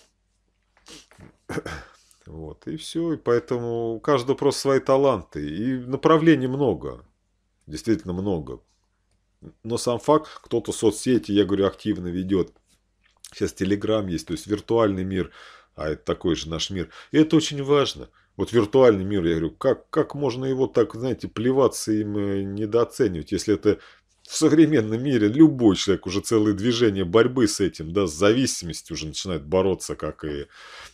Вот, и все. И поэтому у каждого просто свои таланты. И направлений много. Действительно много. Но сам факт, кто-то соцсети, я говорю, активно ведет. Сейчас Телеграм есть, то есть виртуальный мир, а это такой же наш мир. И это очень важно. Вот виртуальный мир, я говорю, как, как можно его так, знаете, плеваться им э, недооценивать, если это в современном мире любой человек уже целые движения борьбы с этим, да, с зависимостью уже начинает бороться, как и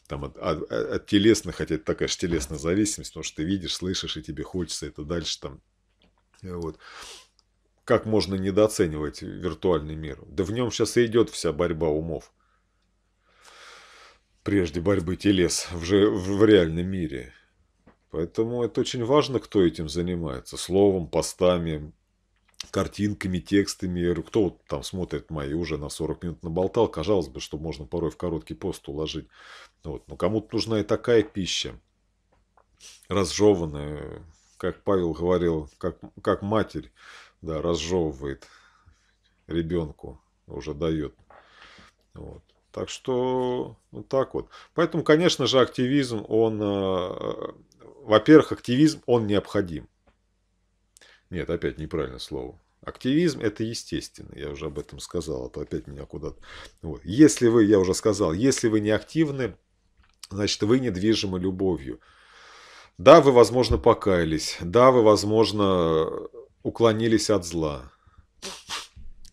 там, от, от, от телесных, хотя это такая же телесная зависимость, потому что ты видишь, слышишь, и тебе хочется это дальше там. Э, вот. Как можно недооценивать виртуальный мир? Да в нем сейчас и идет вся борьба умов. Прежде борьбы телес в, же, в, в реальном мире. Поэтому это очень важно, кто этим занимается. Словом, постами, картинками, текстами. Кто вот там смотрит мои уже на 40 минут наболтал, казалось бы, что можно порой в короткий пост уложить. Вот. Но кому-то нужна и такая пища, разжеванная, как Павел говорил, как, как матерь да, разжевывает ребенку, уже дает. Вот. Так что, вот ну, так вот. Поэтому, конечно же, активизм, он, э, во-первых, активизм, он необходим. Нет, опять неправильное слово. Активизм – это естественно, я уже об этом сказал, а то опять меня куда-то... Вот. Если вы, я уже сказал, если вы не активны, значит, вы недвижимы любовью. Да, вы, возможно, покаялись, да, вы, возможно, уклонились от зла,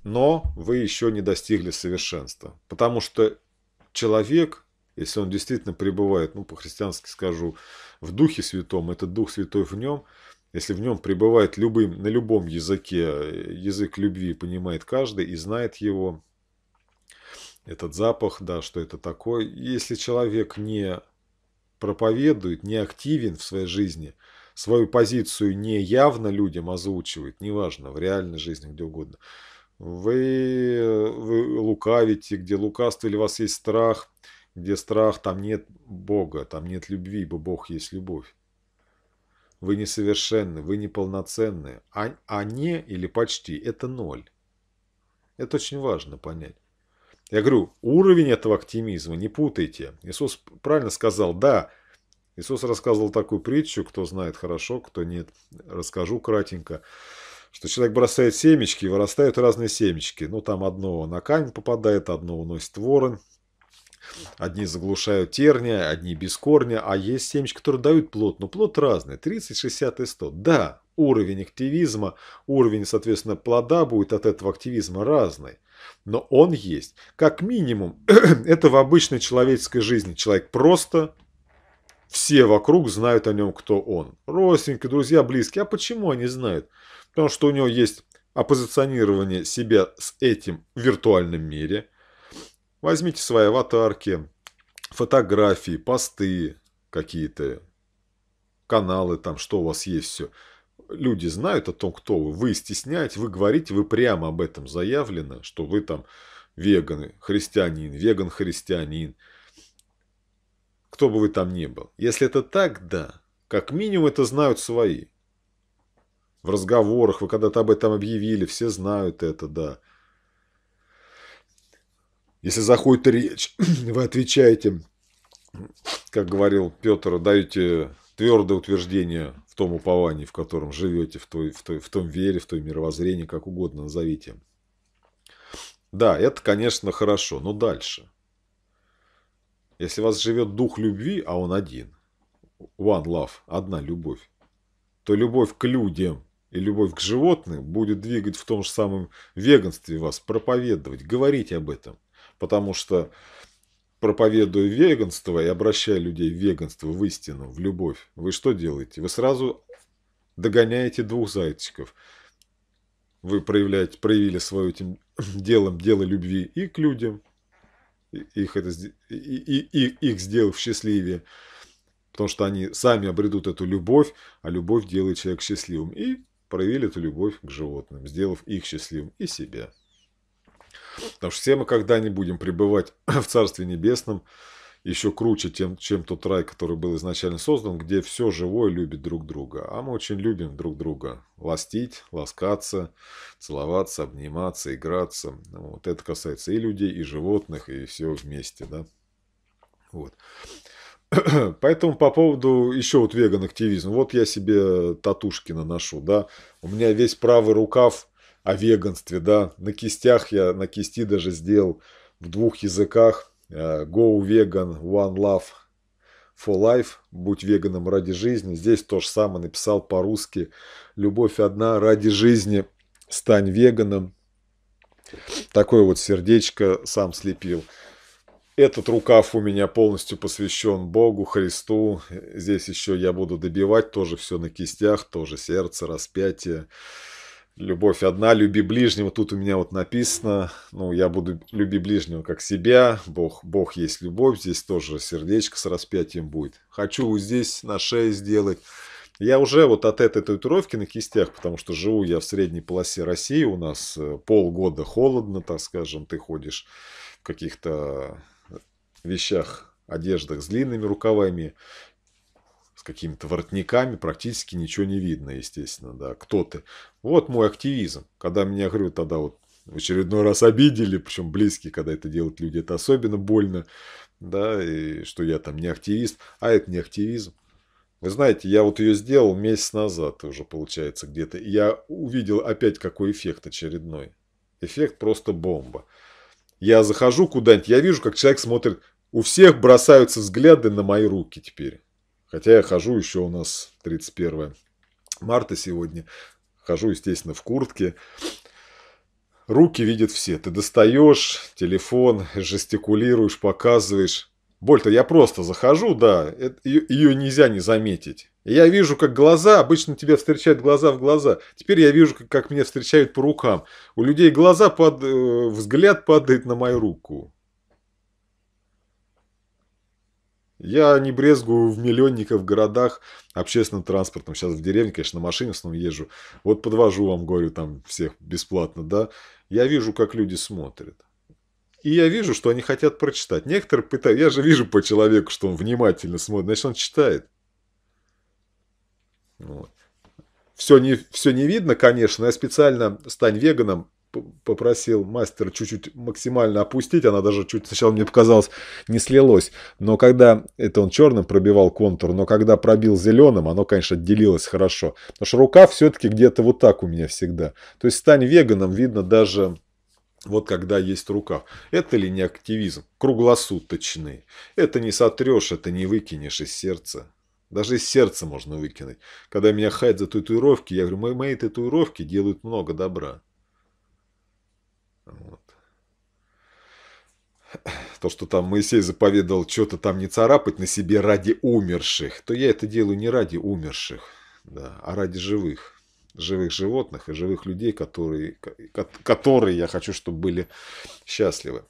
но вы еще не достигли совершенства, потому что человек, если он действительно пребывает, ну, по-христиански скажу, в Духе Святом, это Дух Святой в нем – если в нем пребывает любым, на любом языке, э, язык любви понимает каждый и знает его, этот запах, да, что это такое. Если человек не проповедует, не активен в своей жизни, свою позицию не явно людям озвучивает, неважно, в реальной жизни, где угодно, вы, вы лукавите, где лукавство или у вас есть страх, где страх, там нет Бога, там нет любви, ибо Бог есть любовь. Вы несовершенны, вы неполноценны. А, а не или почти – это ноль. Это очень важно понять. Я говорю, уровень этого оптимизма не путайте. Иисус правильно сказал, да, Иисус рассказывал такую притчу, кто знает хорошо, кто нет, расскажу кратенько, что человек бросает семечки, и вырастают разные семечки. Ну, там одно на камень попадает, одно уносит ворон, Одни заглушают терния, одни без корня, а есть семечки, которые дают плод, но плод разный, 30, 60 и 100. Да, уровень активизма, уровень, соответственно, плода будет от этого активизма разный. Но он есть. Как минимум, это в обычной человеческой жизни. Человек просто все вокруг знают о нем, кто он. Родственники, друзья, близкие. А почему они знают? Потому что у него есть оппозиционирование себя с этим в виртуальном мире. Возьмите свои аватарки, фотографии, посты какие-то, каналы там, что у вас есть все. Люди знают о том, кто вы. Вы стесняетесь? вы говорите, вы прямо об этом заявлено, что вы там веганы, христианин, веган-христианин. Кто бы вы там ни был. Если это так, да. Как минимум это знают свои. В разговорах вы когда-то об этом объявили, все знают это, да. Если заходит речь, вы отвечаете, как говорил Петр, даете твердое утверждение в том уповании, в котором живете, в, той, в, той, в том вере, в той мировоззрении, как угодно назовите. Да, это, конечно, хорошо, но дальше. Если у вас живет дух любви, а он один, one love, одна любовь, то любовь к людям и любовь к животным будет двигать в том же самом веганстве вас, проповедовать, говорить об этом – потому что проповедуя веганство и обращая людей в веганство, в истину, в любовь, вы что делаете? Вы сразу догоняете двух зайчиков. Вы проявляете, проявили свое этим делом дело любви и к людям, их, это, и, и, и, их сделав счастливее, потому что они сами обретут эту любовь, а любовь делает человека счастливым. И проявили эту любовь к животным, сделав их счастливым и себя. Потому что все мы когда-нибудь будем пребывать в Царстве Небесном, еще круче, тем, чем тот рай, который был изначально создан, где все живое любит друг друга. А мы очень любим друг друга. Ластить, ласкаться, целоваться, обниматься, играться. Вот это касается и людей, и животных, и всего вместе. Да? Вот. Поэтому по поводу еще вот веган-активизма. Вот я себе татушки наношу, да. У меня весь правый рукав о веганстве, да, на кистях я, на кисти даже сделал в двух языках э, Go Vegan, One Love for Life, будь веганом ради жизни. Здесь то же самое написал по-русски. Любовь одна ради жизни, стань веганом. Такое вот сердечко сам слепил. Этот рукав у меня полностью посвящен Богу, Христу. Здесь еще я буду добивать тоже все на кистях, тоже сердце, распятие. Любовь одна, люби ближнего. Тут у меня вот написано, ну, я буду люби ближнего как себя. Бог, Бог есть любовь. Здесь тоже сердечко с распятием будет. Хочу здесь на шее сделать. Я уже вот от этой татуировки на кистях, потому что живу я в средней полосе России, у нас э, полгода холодно, так скажем, ты ходишь в каких-то вещах, одеждах с длинными рукавами с какими-то воротниками, практически ничего не видно, естественно, да, кто ты. Вот мой активизм. Когда меня, говорю, тогда вот в очередной раз обидели, причем близкие, когда это делают люди, это особенно больно, да, и что я там не активист, а это не активизм. Вы знаете, я вот ее сделал месяц назад уже, получается, где-то. и Я увидел опять какой эффект очередной. Эффект просто бомба. Я захожу куда-нибудь, я вижу, как человек смотрит. У всех бросаются взгляды на мои руки теперь. Хотя я хожу еще у нас 31 марта сегодня. Хожу, естественно, в куртке. Руки видят все. Ты достаешь телефон, жестикулируешь, показываешь. Боль-то я просто захожу, да, ее нельзя не заметить. я вижу, как глаза, обычно тебя встречают глаза в глаза. Теперь я вижу, как, меня встречают по рукам. У людей глаза под, э, взгляд падает на мою руку. Я не брезгую в миллионниках, в городах, общественным транспортом. Сейчас в деревне, конечно, на машине в основном езжу. Вот подвожу вам, говорю, там всех бесплатно, да. Я вижу, как люди смотрят. И я вижу, что они хотят прочитать. Некоторые пытаются... Я же вижу по человеку, что он внимательно смотрит. Значит, он читает. Вот. Все, не, все не видно, конечно. Я специально «Стань веганом» попросил мастер чуть-чуть максимально опустить, она даже чуть сначала мне показалось не слилось, но когда это он черным пробивал контур, но когда пробил зеленым, оно, конечно, отделилось хорошо. Потому что рука все-таки где-то вот так у меня всегда. То есть стань веганом, видно даже вот когда есть рукав. Это ли не активизм? Круглосуточный. Это не сотрешь, это не выкинешь из сердца. Даже из сердца можно выкинуть. Когда меня хайт за татуировки, я говорю, мои, мои татуировки делают много добра. Вот. То, что там Моисей заповедовал что-то там не царапать на себе ради умерших, то я это делаю не ради умерших, да, а ради живых. Живых животных и живых людей, которые, которые я хочу, чтобы были счастливы.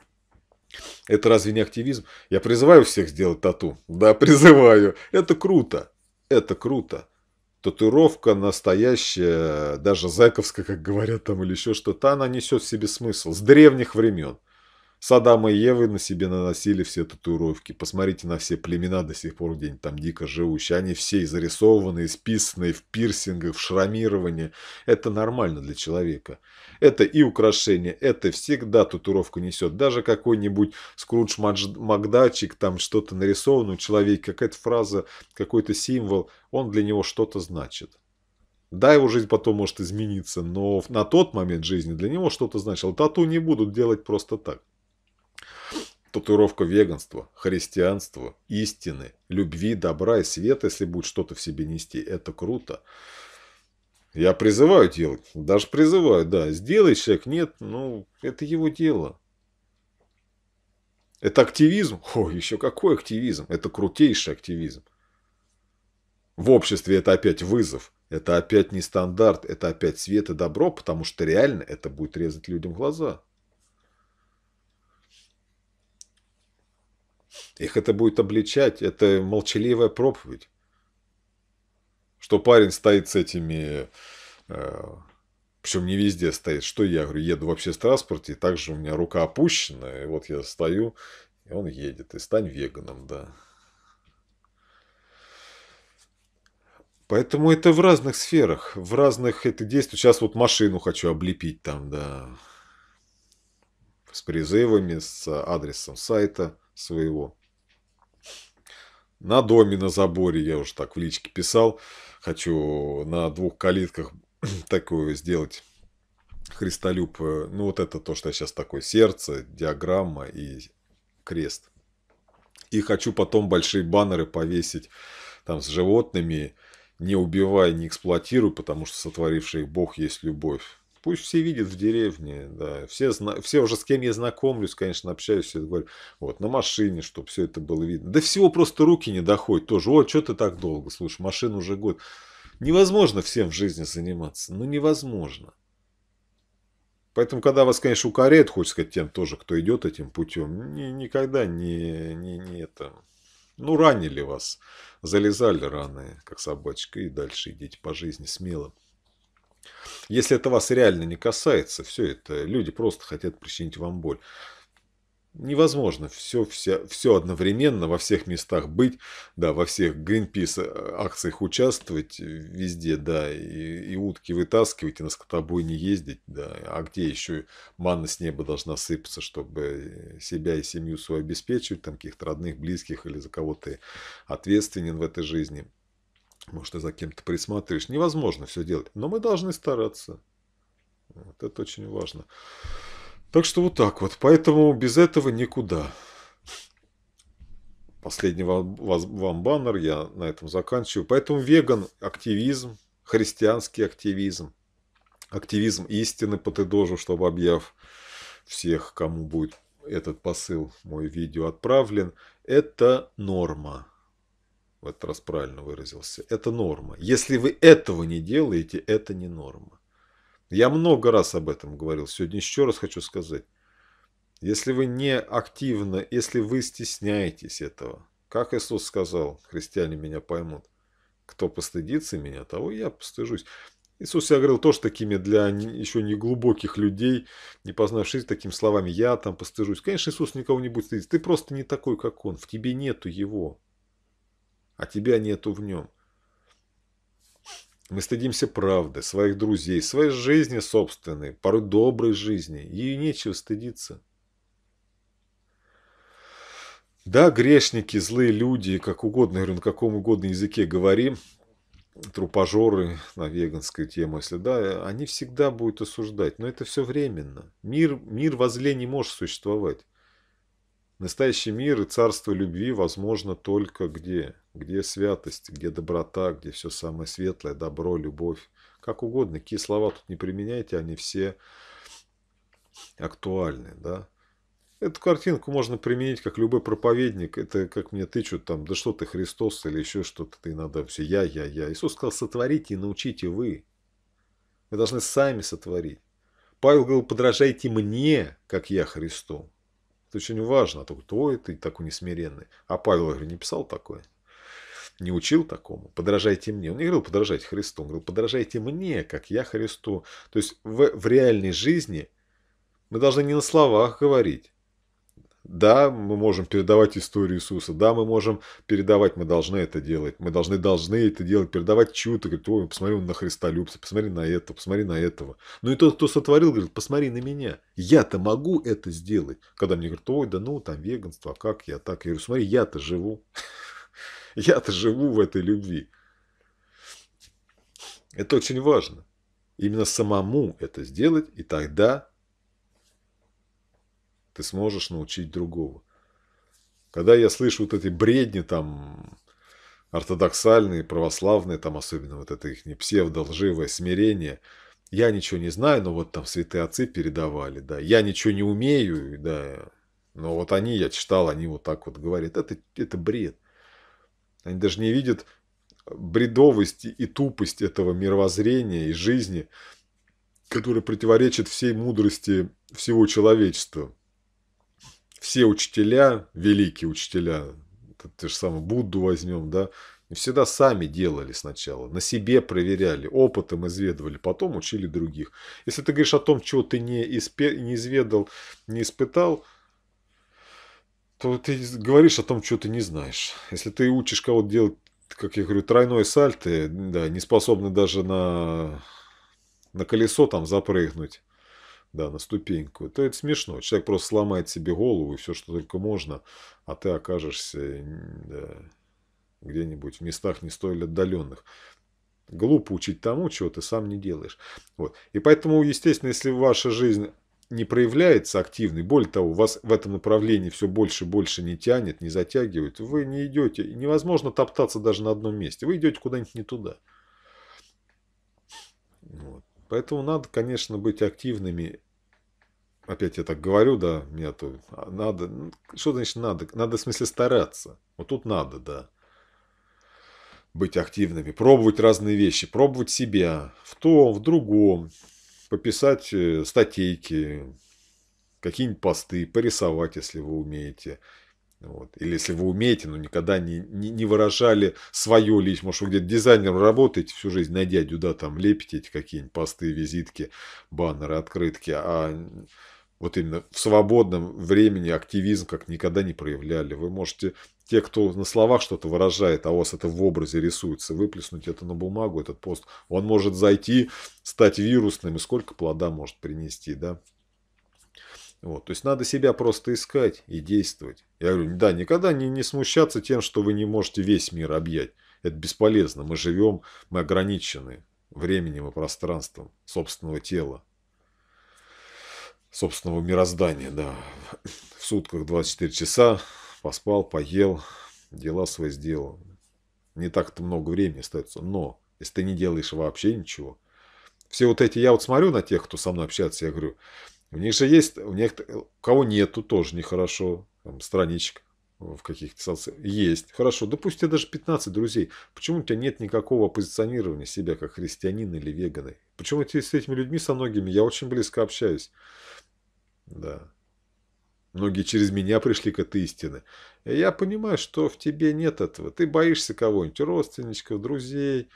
Это разве не активизм? Я призываю всех сделать тату. Да, призываю. Это круто. Это круто татуировка настоящая, даже зэковская, как говорят там, или еще что-то, она несет в себе смысл с древних времен. Саддама и Евы на себе наносили все татуировки. Посмотрите на все племена до сих пор где-нибудь там дико живущие. Они все изрисованы, исписаны, в пирсингах, в шрамировании. Это нормально для человека. Это и украшение, это всегда татуировку несет. Даже какой-нибудь Скрудж Макдачик, там что-то нарисовано у человека, какая-то фраза, какой-то символ, он для него что-то значит. Да, его жизнь потом может измениться, но на тот момент жизни для него что-то значило. Тату не будут делать просто так. Татуировка веганства, христианства, истины, любви, добра и света, если будет что-то в себе нести, это круто. Я призываю делать, даже призываю, да. Сделай человек, нет, ну, это его дело. Это активизм? О, еще какой активизм? Это крутейший активизм. В обществе это опять вызов, это опять не стандарт, это опять свет и добро, потому что реально это будет резать людям глаза. Их это будет обличать, это молчаливая проповедь. Что парень стоит с этими... Э, причем не везде стоит. Что я говорю, еду в обществотранспорте, и также у меня рука опущена, и вот я стою, и он едет. И стань веганом, да. Поэтому это в разных сферах, в разных это действиях. Сейчас вот машину хочу облепить там, да, с призывами, с адресом сайта своего. На доме, на заборе, я уже так в личке писал, хочу на двух калитках такое сделать христолюб. Э, ну, вот это то, что я сейчас такое сердце, диаграмма и крест. И хочу потом большие баннеры повесить там с животными. Не убивай, не эксплуатируй, потому что сотворивший их Бог есть любовь. Пусть все видят в деревне, да. Все, зна... все уже с кем я знакомлюсь, конечно, общаюсь, все говорю, вот, на машине, чтобы все это было видно. Да всего просто руки не доходят тоже. О, что ты так долго, слушай, машина уже год. Невозможно всем в жизни заниматься, ну невозможно. Поэтому, когда вас, конечно, укоряют, хочется сказать тем тоже, кто идет этим путем, ни, никогда не, не, не это... Ну, ранили вас, залезали раны, как собачка, и дальше идите по жизни смело. Если это вас реально не касается, все это, люди просто хотят причинить вам боль. Невозможно все, все, все одновременно во всех местах быть, да, во всех Greenpeace э, акциях участвовать э, везде, да, и, и утки вытаскивать, и на скотобой не ездить, да, а где еще манна с неба должна сыпаться, чтобы э, себя и семью свою обеспечивать, там каких-то родных, близких или за кого то ответственен в этой жизни – может, ты за кем-то присматриваешь. Невозможно все делать. Но мы должны стараться. Вот это очень важно. Так что вот так вот. Поэтому без этого никуда. Последний вам баннер. Я на этом заканчиваю. Поэтому веган – активизм. Христианский активизм. Активизм истины по Тедожу, чтобы объяв всех, кому будет этот посыл, мой видео отправлен. Это норма в этот раз правильно выразился, это норма. Если вы этого не делаете, это не норма. Я много раз об этом говорил, сегодня еще раз хочу сказать. Если вы не активно, если вы стесняетесь этого, как Иисус сказал, христиане меня поймут, кто постыдится меня, того я постыжусь. Иисус я говорил тоже такими для еще не глубоких людей, не познавшись такими словами, я там постыжусь. Конечно, Иисус никого не будет стыдиться, ты просто не такой, как он, в тебе нету его, а тебя нету в нем. Мы стыдимся правды, своих друзей, своей жизни собственной, порой доброй жизни. Ей нечего стыдиться. Да, грешники, злые люди, как угодно, говорю, на каком угодно языке говорим, трупожоры на веганскую тему, если да, они всегда будут осуждать. Но это все временно. Мир, мир возле не может существовать. Настоящий мир и царство любви возможно только где? Где святость, где доброта, где все самое светлое, добро, любовь. Как угодно, какие слова тут не применяйте, они все актуальны, да. Эту картинку можно применить как любой проповедник. Это как мне тычут там, да что ты Христос или еще что-то, ты надо все я, я, я. Иисус сказал, сотворите и научите вы. Вы должны сами сотворить. Павел говорил, подражайте мне, как я Христу. Это очень важно. А то, ой, ты такой несмиренный. А Павел, я не писал такое? Не учил такому? Подражайте мне. Он не говорил подражать Христу. Он говорил, подражайте мне, как я Христу. То есть в, в реальной жизни мы должны не на словах говорить, да, мы можем передавать историю Иисуса. Да, мы можем передавать, мы должны это делать. Мы должны, должны это делать, передавать чью-то. Говорит, ой, посмотри на Христолюбца, посмотри на это, посмотри на этого. Ну и тот, кто сотворил, говорит, посмотри на меня. Я-то могу это сделать. Когда мне говорят, ой, да ну, там веганство, а как я так? Я говорю, смотри, я-то живу. Я-то живу в этой любви. Это очень важно. Именно самому это сделать, и тогда ты сможешь научить другого. Когда я слышу вот эти бредни там ортодоксальные, православные, там особенно вот это их не псевдолживое смирение, я ничего не знаю, но вот там святые отцы передавали, да, я ничего не умею, да, но вот они, я читал, они вот так вот говорят, это, это бред. Они даже не видят бредовость и тупость этого мировоззрения и жизни, которая противоречит всей мудрости всего человечества все учителя, великие учителя, ты же сам Будду возьмем, да, всегда сами делали сначала, на себе проверяли, опытом изведывали, потом учили других. Если ты говоришь о том, чего ты не, испе... не изведал, не испытал, то ты говоришь о том, чего ты не знаешь. Если ты учишь кого-то делать, как я говорю, тройной сальто, да, не способны даже на, на колесо там запрыгнуть, да, на ступеньку. То это смешно. Человек просто сломает себе голову и все, что только можно, а ты окажешься да, где-нибудь в местах не столь отдаленных. Глупо учить тому, чего ты сам не делаешь. Вот. И поэтому, естественно, если ваша жизнь не проявляется активной, более того, вас в этом направлении все больше и больше не тянет, не затягивает, вы не идете, невозможно топтаться даже на одном месте, вы идете куда-нибудь не туда. Поэтому надо, конечно, быть активными. Опять я так говорю, да, меня то надо. Ну, что значит надо? Надо в смысле стараться. Вот тут надо, да. Быть активными, пробовать разные вещи, пробовать себя в том, в другом, пописать э, статейки, какие-нибудь посты, порисовать, если вы умеете. Вот. Или если вы умеете, но никогда не, не, не выражали свое личное. Может, вы где-то дизайнером работаете всю жизнь найдя дядю, там лепите эти какие-нибудь посты, визитки, баннеры, открытки. А вот именно в свободном времени активизм как никогда не проявляли. Вы можете, те, кто на словах что-то выражает, а у вас это в образе рисуется, выплеснуть это на бумагу, этот пост. Он может зайти, стать вирусным, и сколько плода может принести, да? Вот, то есть надо себя просто искать и действовать. Я говорю, да, никогда не, не смущаться тем, что вы не можете весь мир объять. Это бесполезно. Мы живем, мы ограничены временем и пространством собственного тела, собственного мироздания, да. В сутках 24 часа поспал, поел, дела свои сделал. Не так-то много времени остается. Но если ты не делаешь вообще ничего, все вот эти, я вот смотрю на тех, кто со мной общается, я говорю, у них же есть, у некоторых, у кого нету, тоже нехорошо, там, страничек в каких-то социальных. Есть. Хорошо. Допустим, даже 15 друзей. Почему у тебя нет никакого позиционирования себя как христианина или веганы? Почему ты с этими людьми, со многими, я очень близко общаюсь. Да. Многие через меня пришли к этой истине. И я понимаю, что в тебе нет этого. Ты боишься кого-нибудь, родственничков, друзей,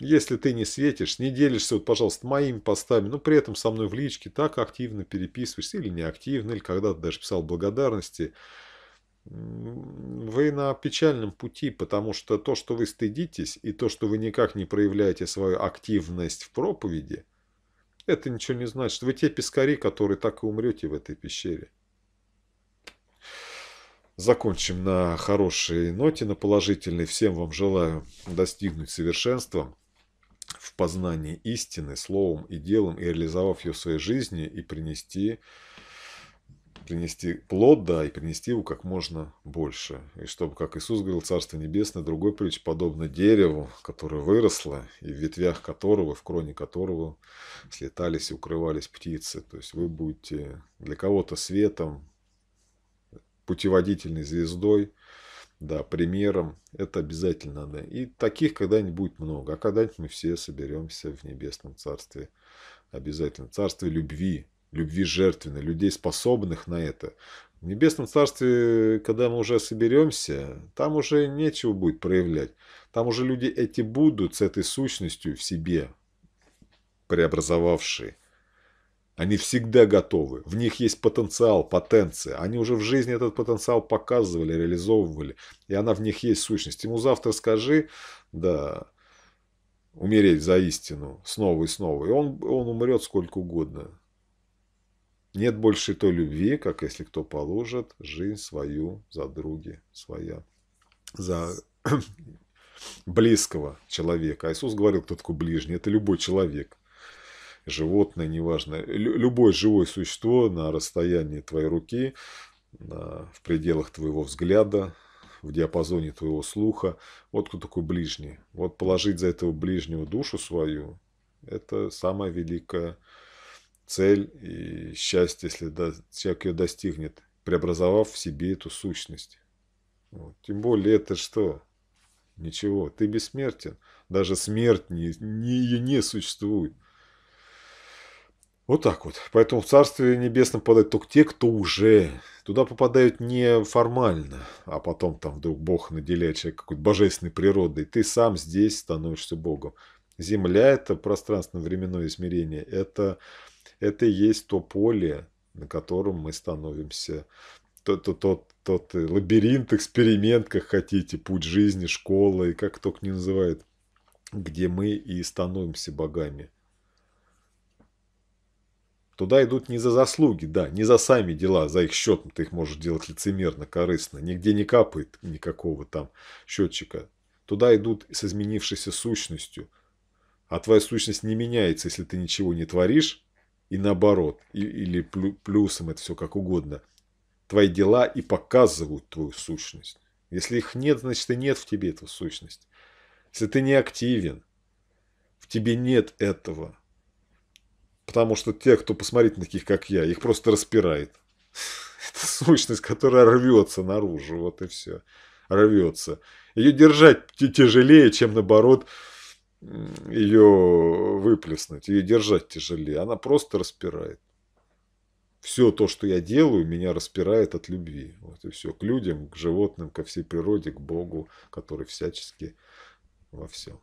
если ты не светишь, не делишься, вот, пожалуйста, моими постами, но при этом со мной в личке так активно переписываешься или неактивно, или когда-то даже писал благодарности, вы на печальном пути, потому что то, что вы стыдитесь, и то, что вы никак не проявляете свою активность в проповеди, это ничего не значит. Вы те пескари, которые так и умрете в этой пещере. Закончим на хорошей ноте, на положительной. Всем вам желаю достигнуть совершенства в познании истины словом и делом и реализовав ее в своей жизни и принести принести плод, да, и принести его как можно больше. И чтобы, как Иисус говорил, Царство Небесное, другой притч подобно дереву, которое выросло, и в ветвях которого, в кроне которого слетались и укрывались птицы. То есть вы будете для кого-то светом, путеводительной звездой, да, примером. Это обязательно надо. И таких когда-нибудь много. А когда-нибудь мы все соберемся в небесном царстве. Обязательно. Царстве любви. Любви жертвенной. Людей, способных на это. В небесном царстве, когда мы уже соберемся, там уже нечего будет проявлять. Там уже люди эти будут с этой сущностью в себе преобразовавшие. Они всегда готовы, в них есть потенциал, потенция. Они уже в жизни этот потенциал показывали, реализовывали, и она в них есть сущность. Ему завтра скажи, да, умереть за истину снова и снова, и он, он умрет сколько угодно. Нет больше той любви, как если кто положит жизнь свою за други своя, за близкого человека. А Иисус говорил, кто такой ближний, это любой человек животное, неважно, любое живое существо на расстоянии твоей руки, в пределах твоего взгляда, в диапазоне твоего слуха. Вот кто такой ближний. Вот положить за этого ближнего душу свою – это самая великая цель и счастье, если человек ее достигнет, преобразовав в себе эту сущность. Вот. Тем более это что? Ничего, ты бессмертен. Даже смерть не, не, не существует. Вот так вот. Поэтому в Царствие Небесное попадают только те, кто уже. Туда попадают не формально, а потом там вдруг Бог наделяет человека какой-то божественной природой. Ты сам здесь становишься Богом. Земля – это пространственно-временное измерение. Это, это и есть то поле, на котором мы становимся. Тот, тот, тот, тот лабиринт, эксперимент, как хотите, путь жизни, школа и как только не называют, где мы и становимся богами. Туда идут не за заслуги, да, не за сами дела, за их счет ты их можешь делать лицемерно, корыстно. Нигде не капает никакого там счетчика. Туда идут с изменившейся сущностью. А твоя сущность не меняется, если ты ничего не творишь, и наоборот, и, или плюсом это все как угодно. Твои дела и показывают твою сущность. Если их нет, значит и нет в тебе этого сущности. Если ты не активен, в тебе нет этого – Потому что те, кто посмотрит на таких, как я, их просто распирает. Это сущность, которая рвется наружу, вот и все. Рвется. Ее держать тяжелее, чем наоборот ее выплеснуть. Ее держать тяжелее. Она просто распирает. Все то, что я делаю, меня распирает от любви. Вот и все. К людям, к животным, ко всей природе, к Богу, который всячески во всем.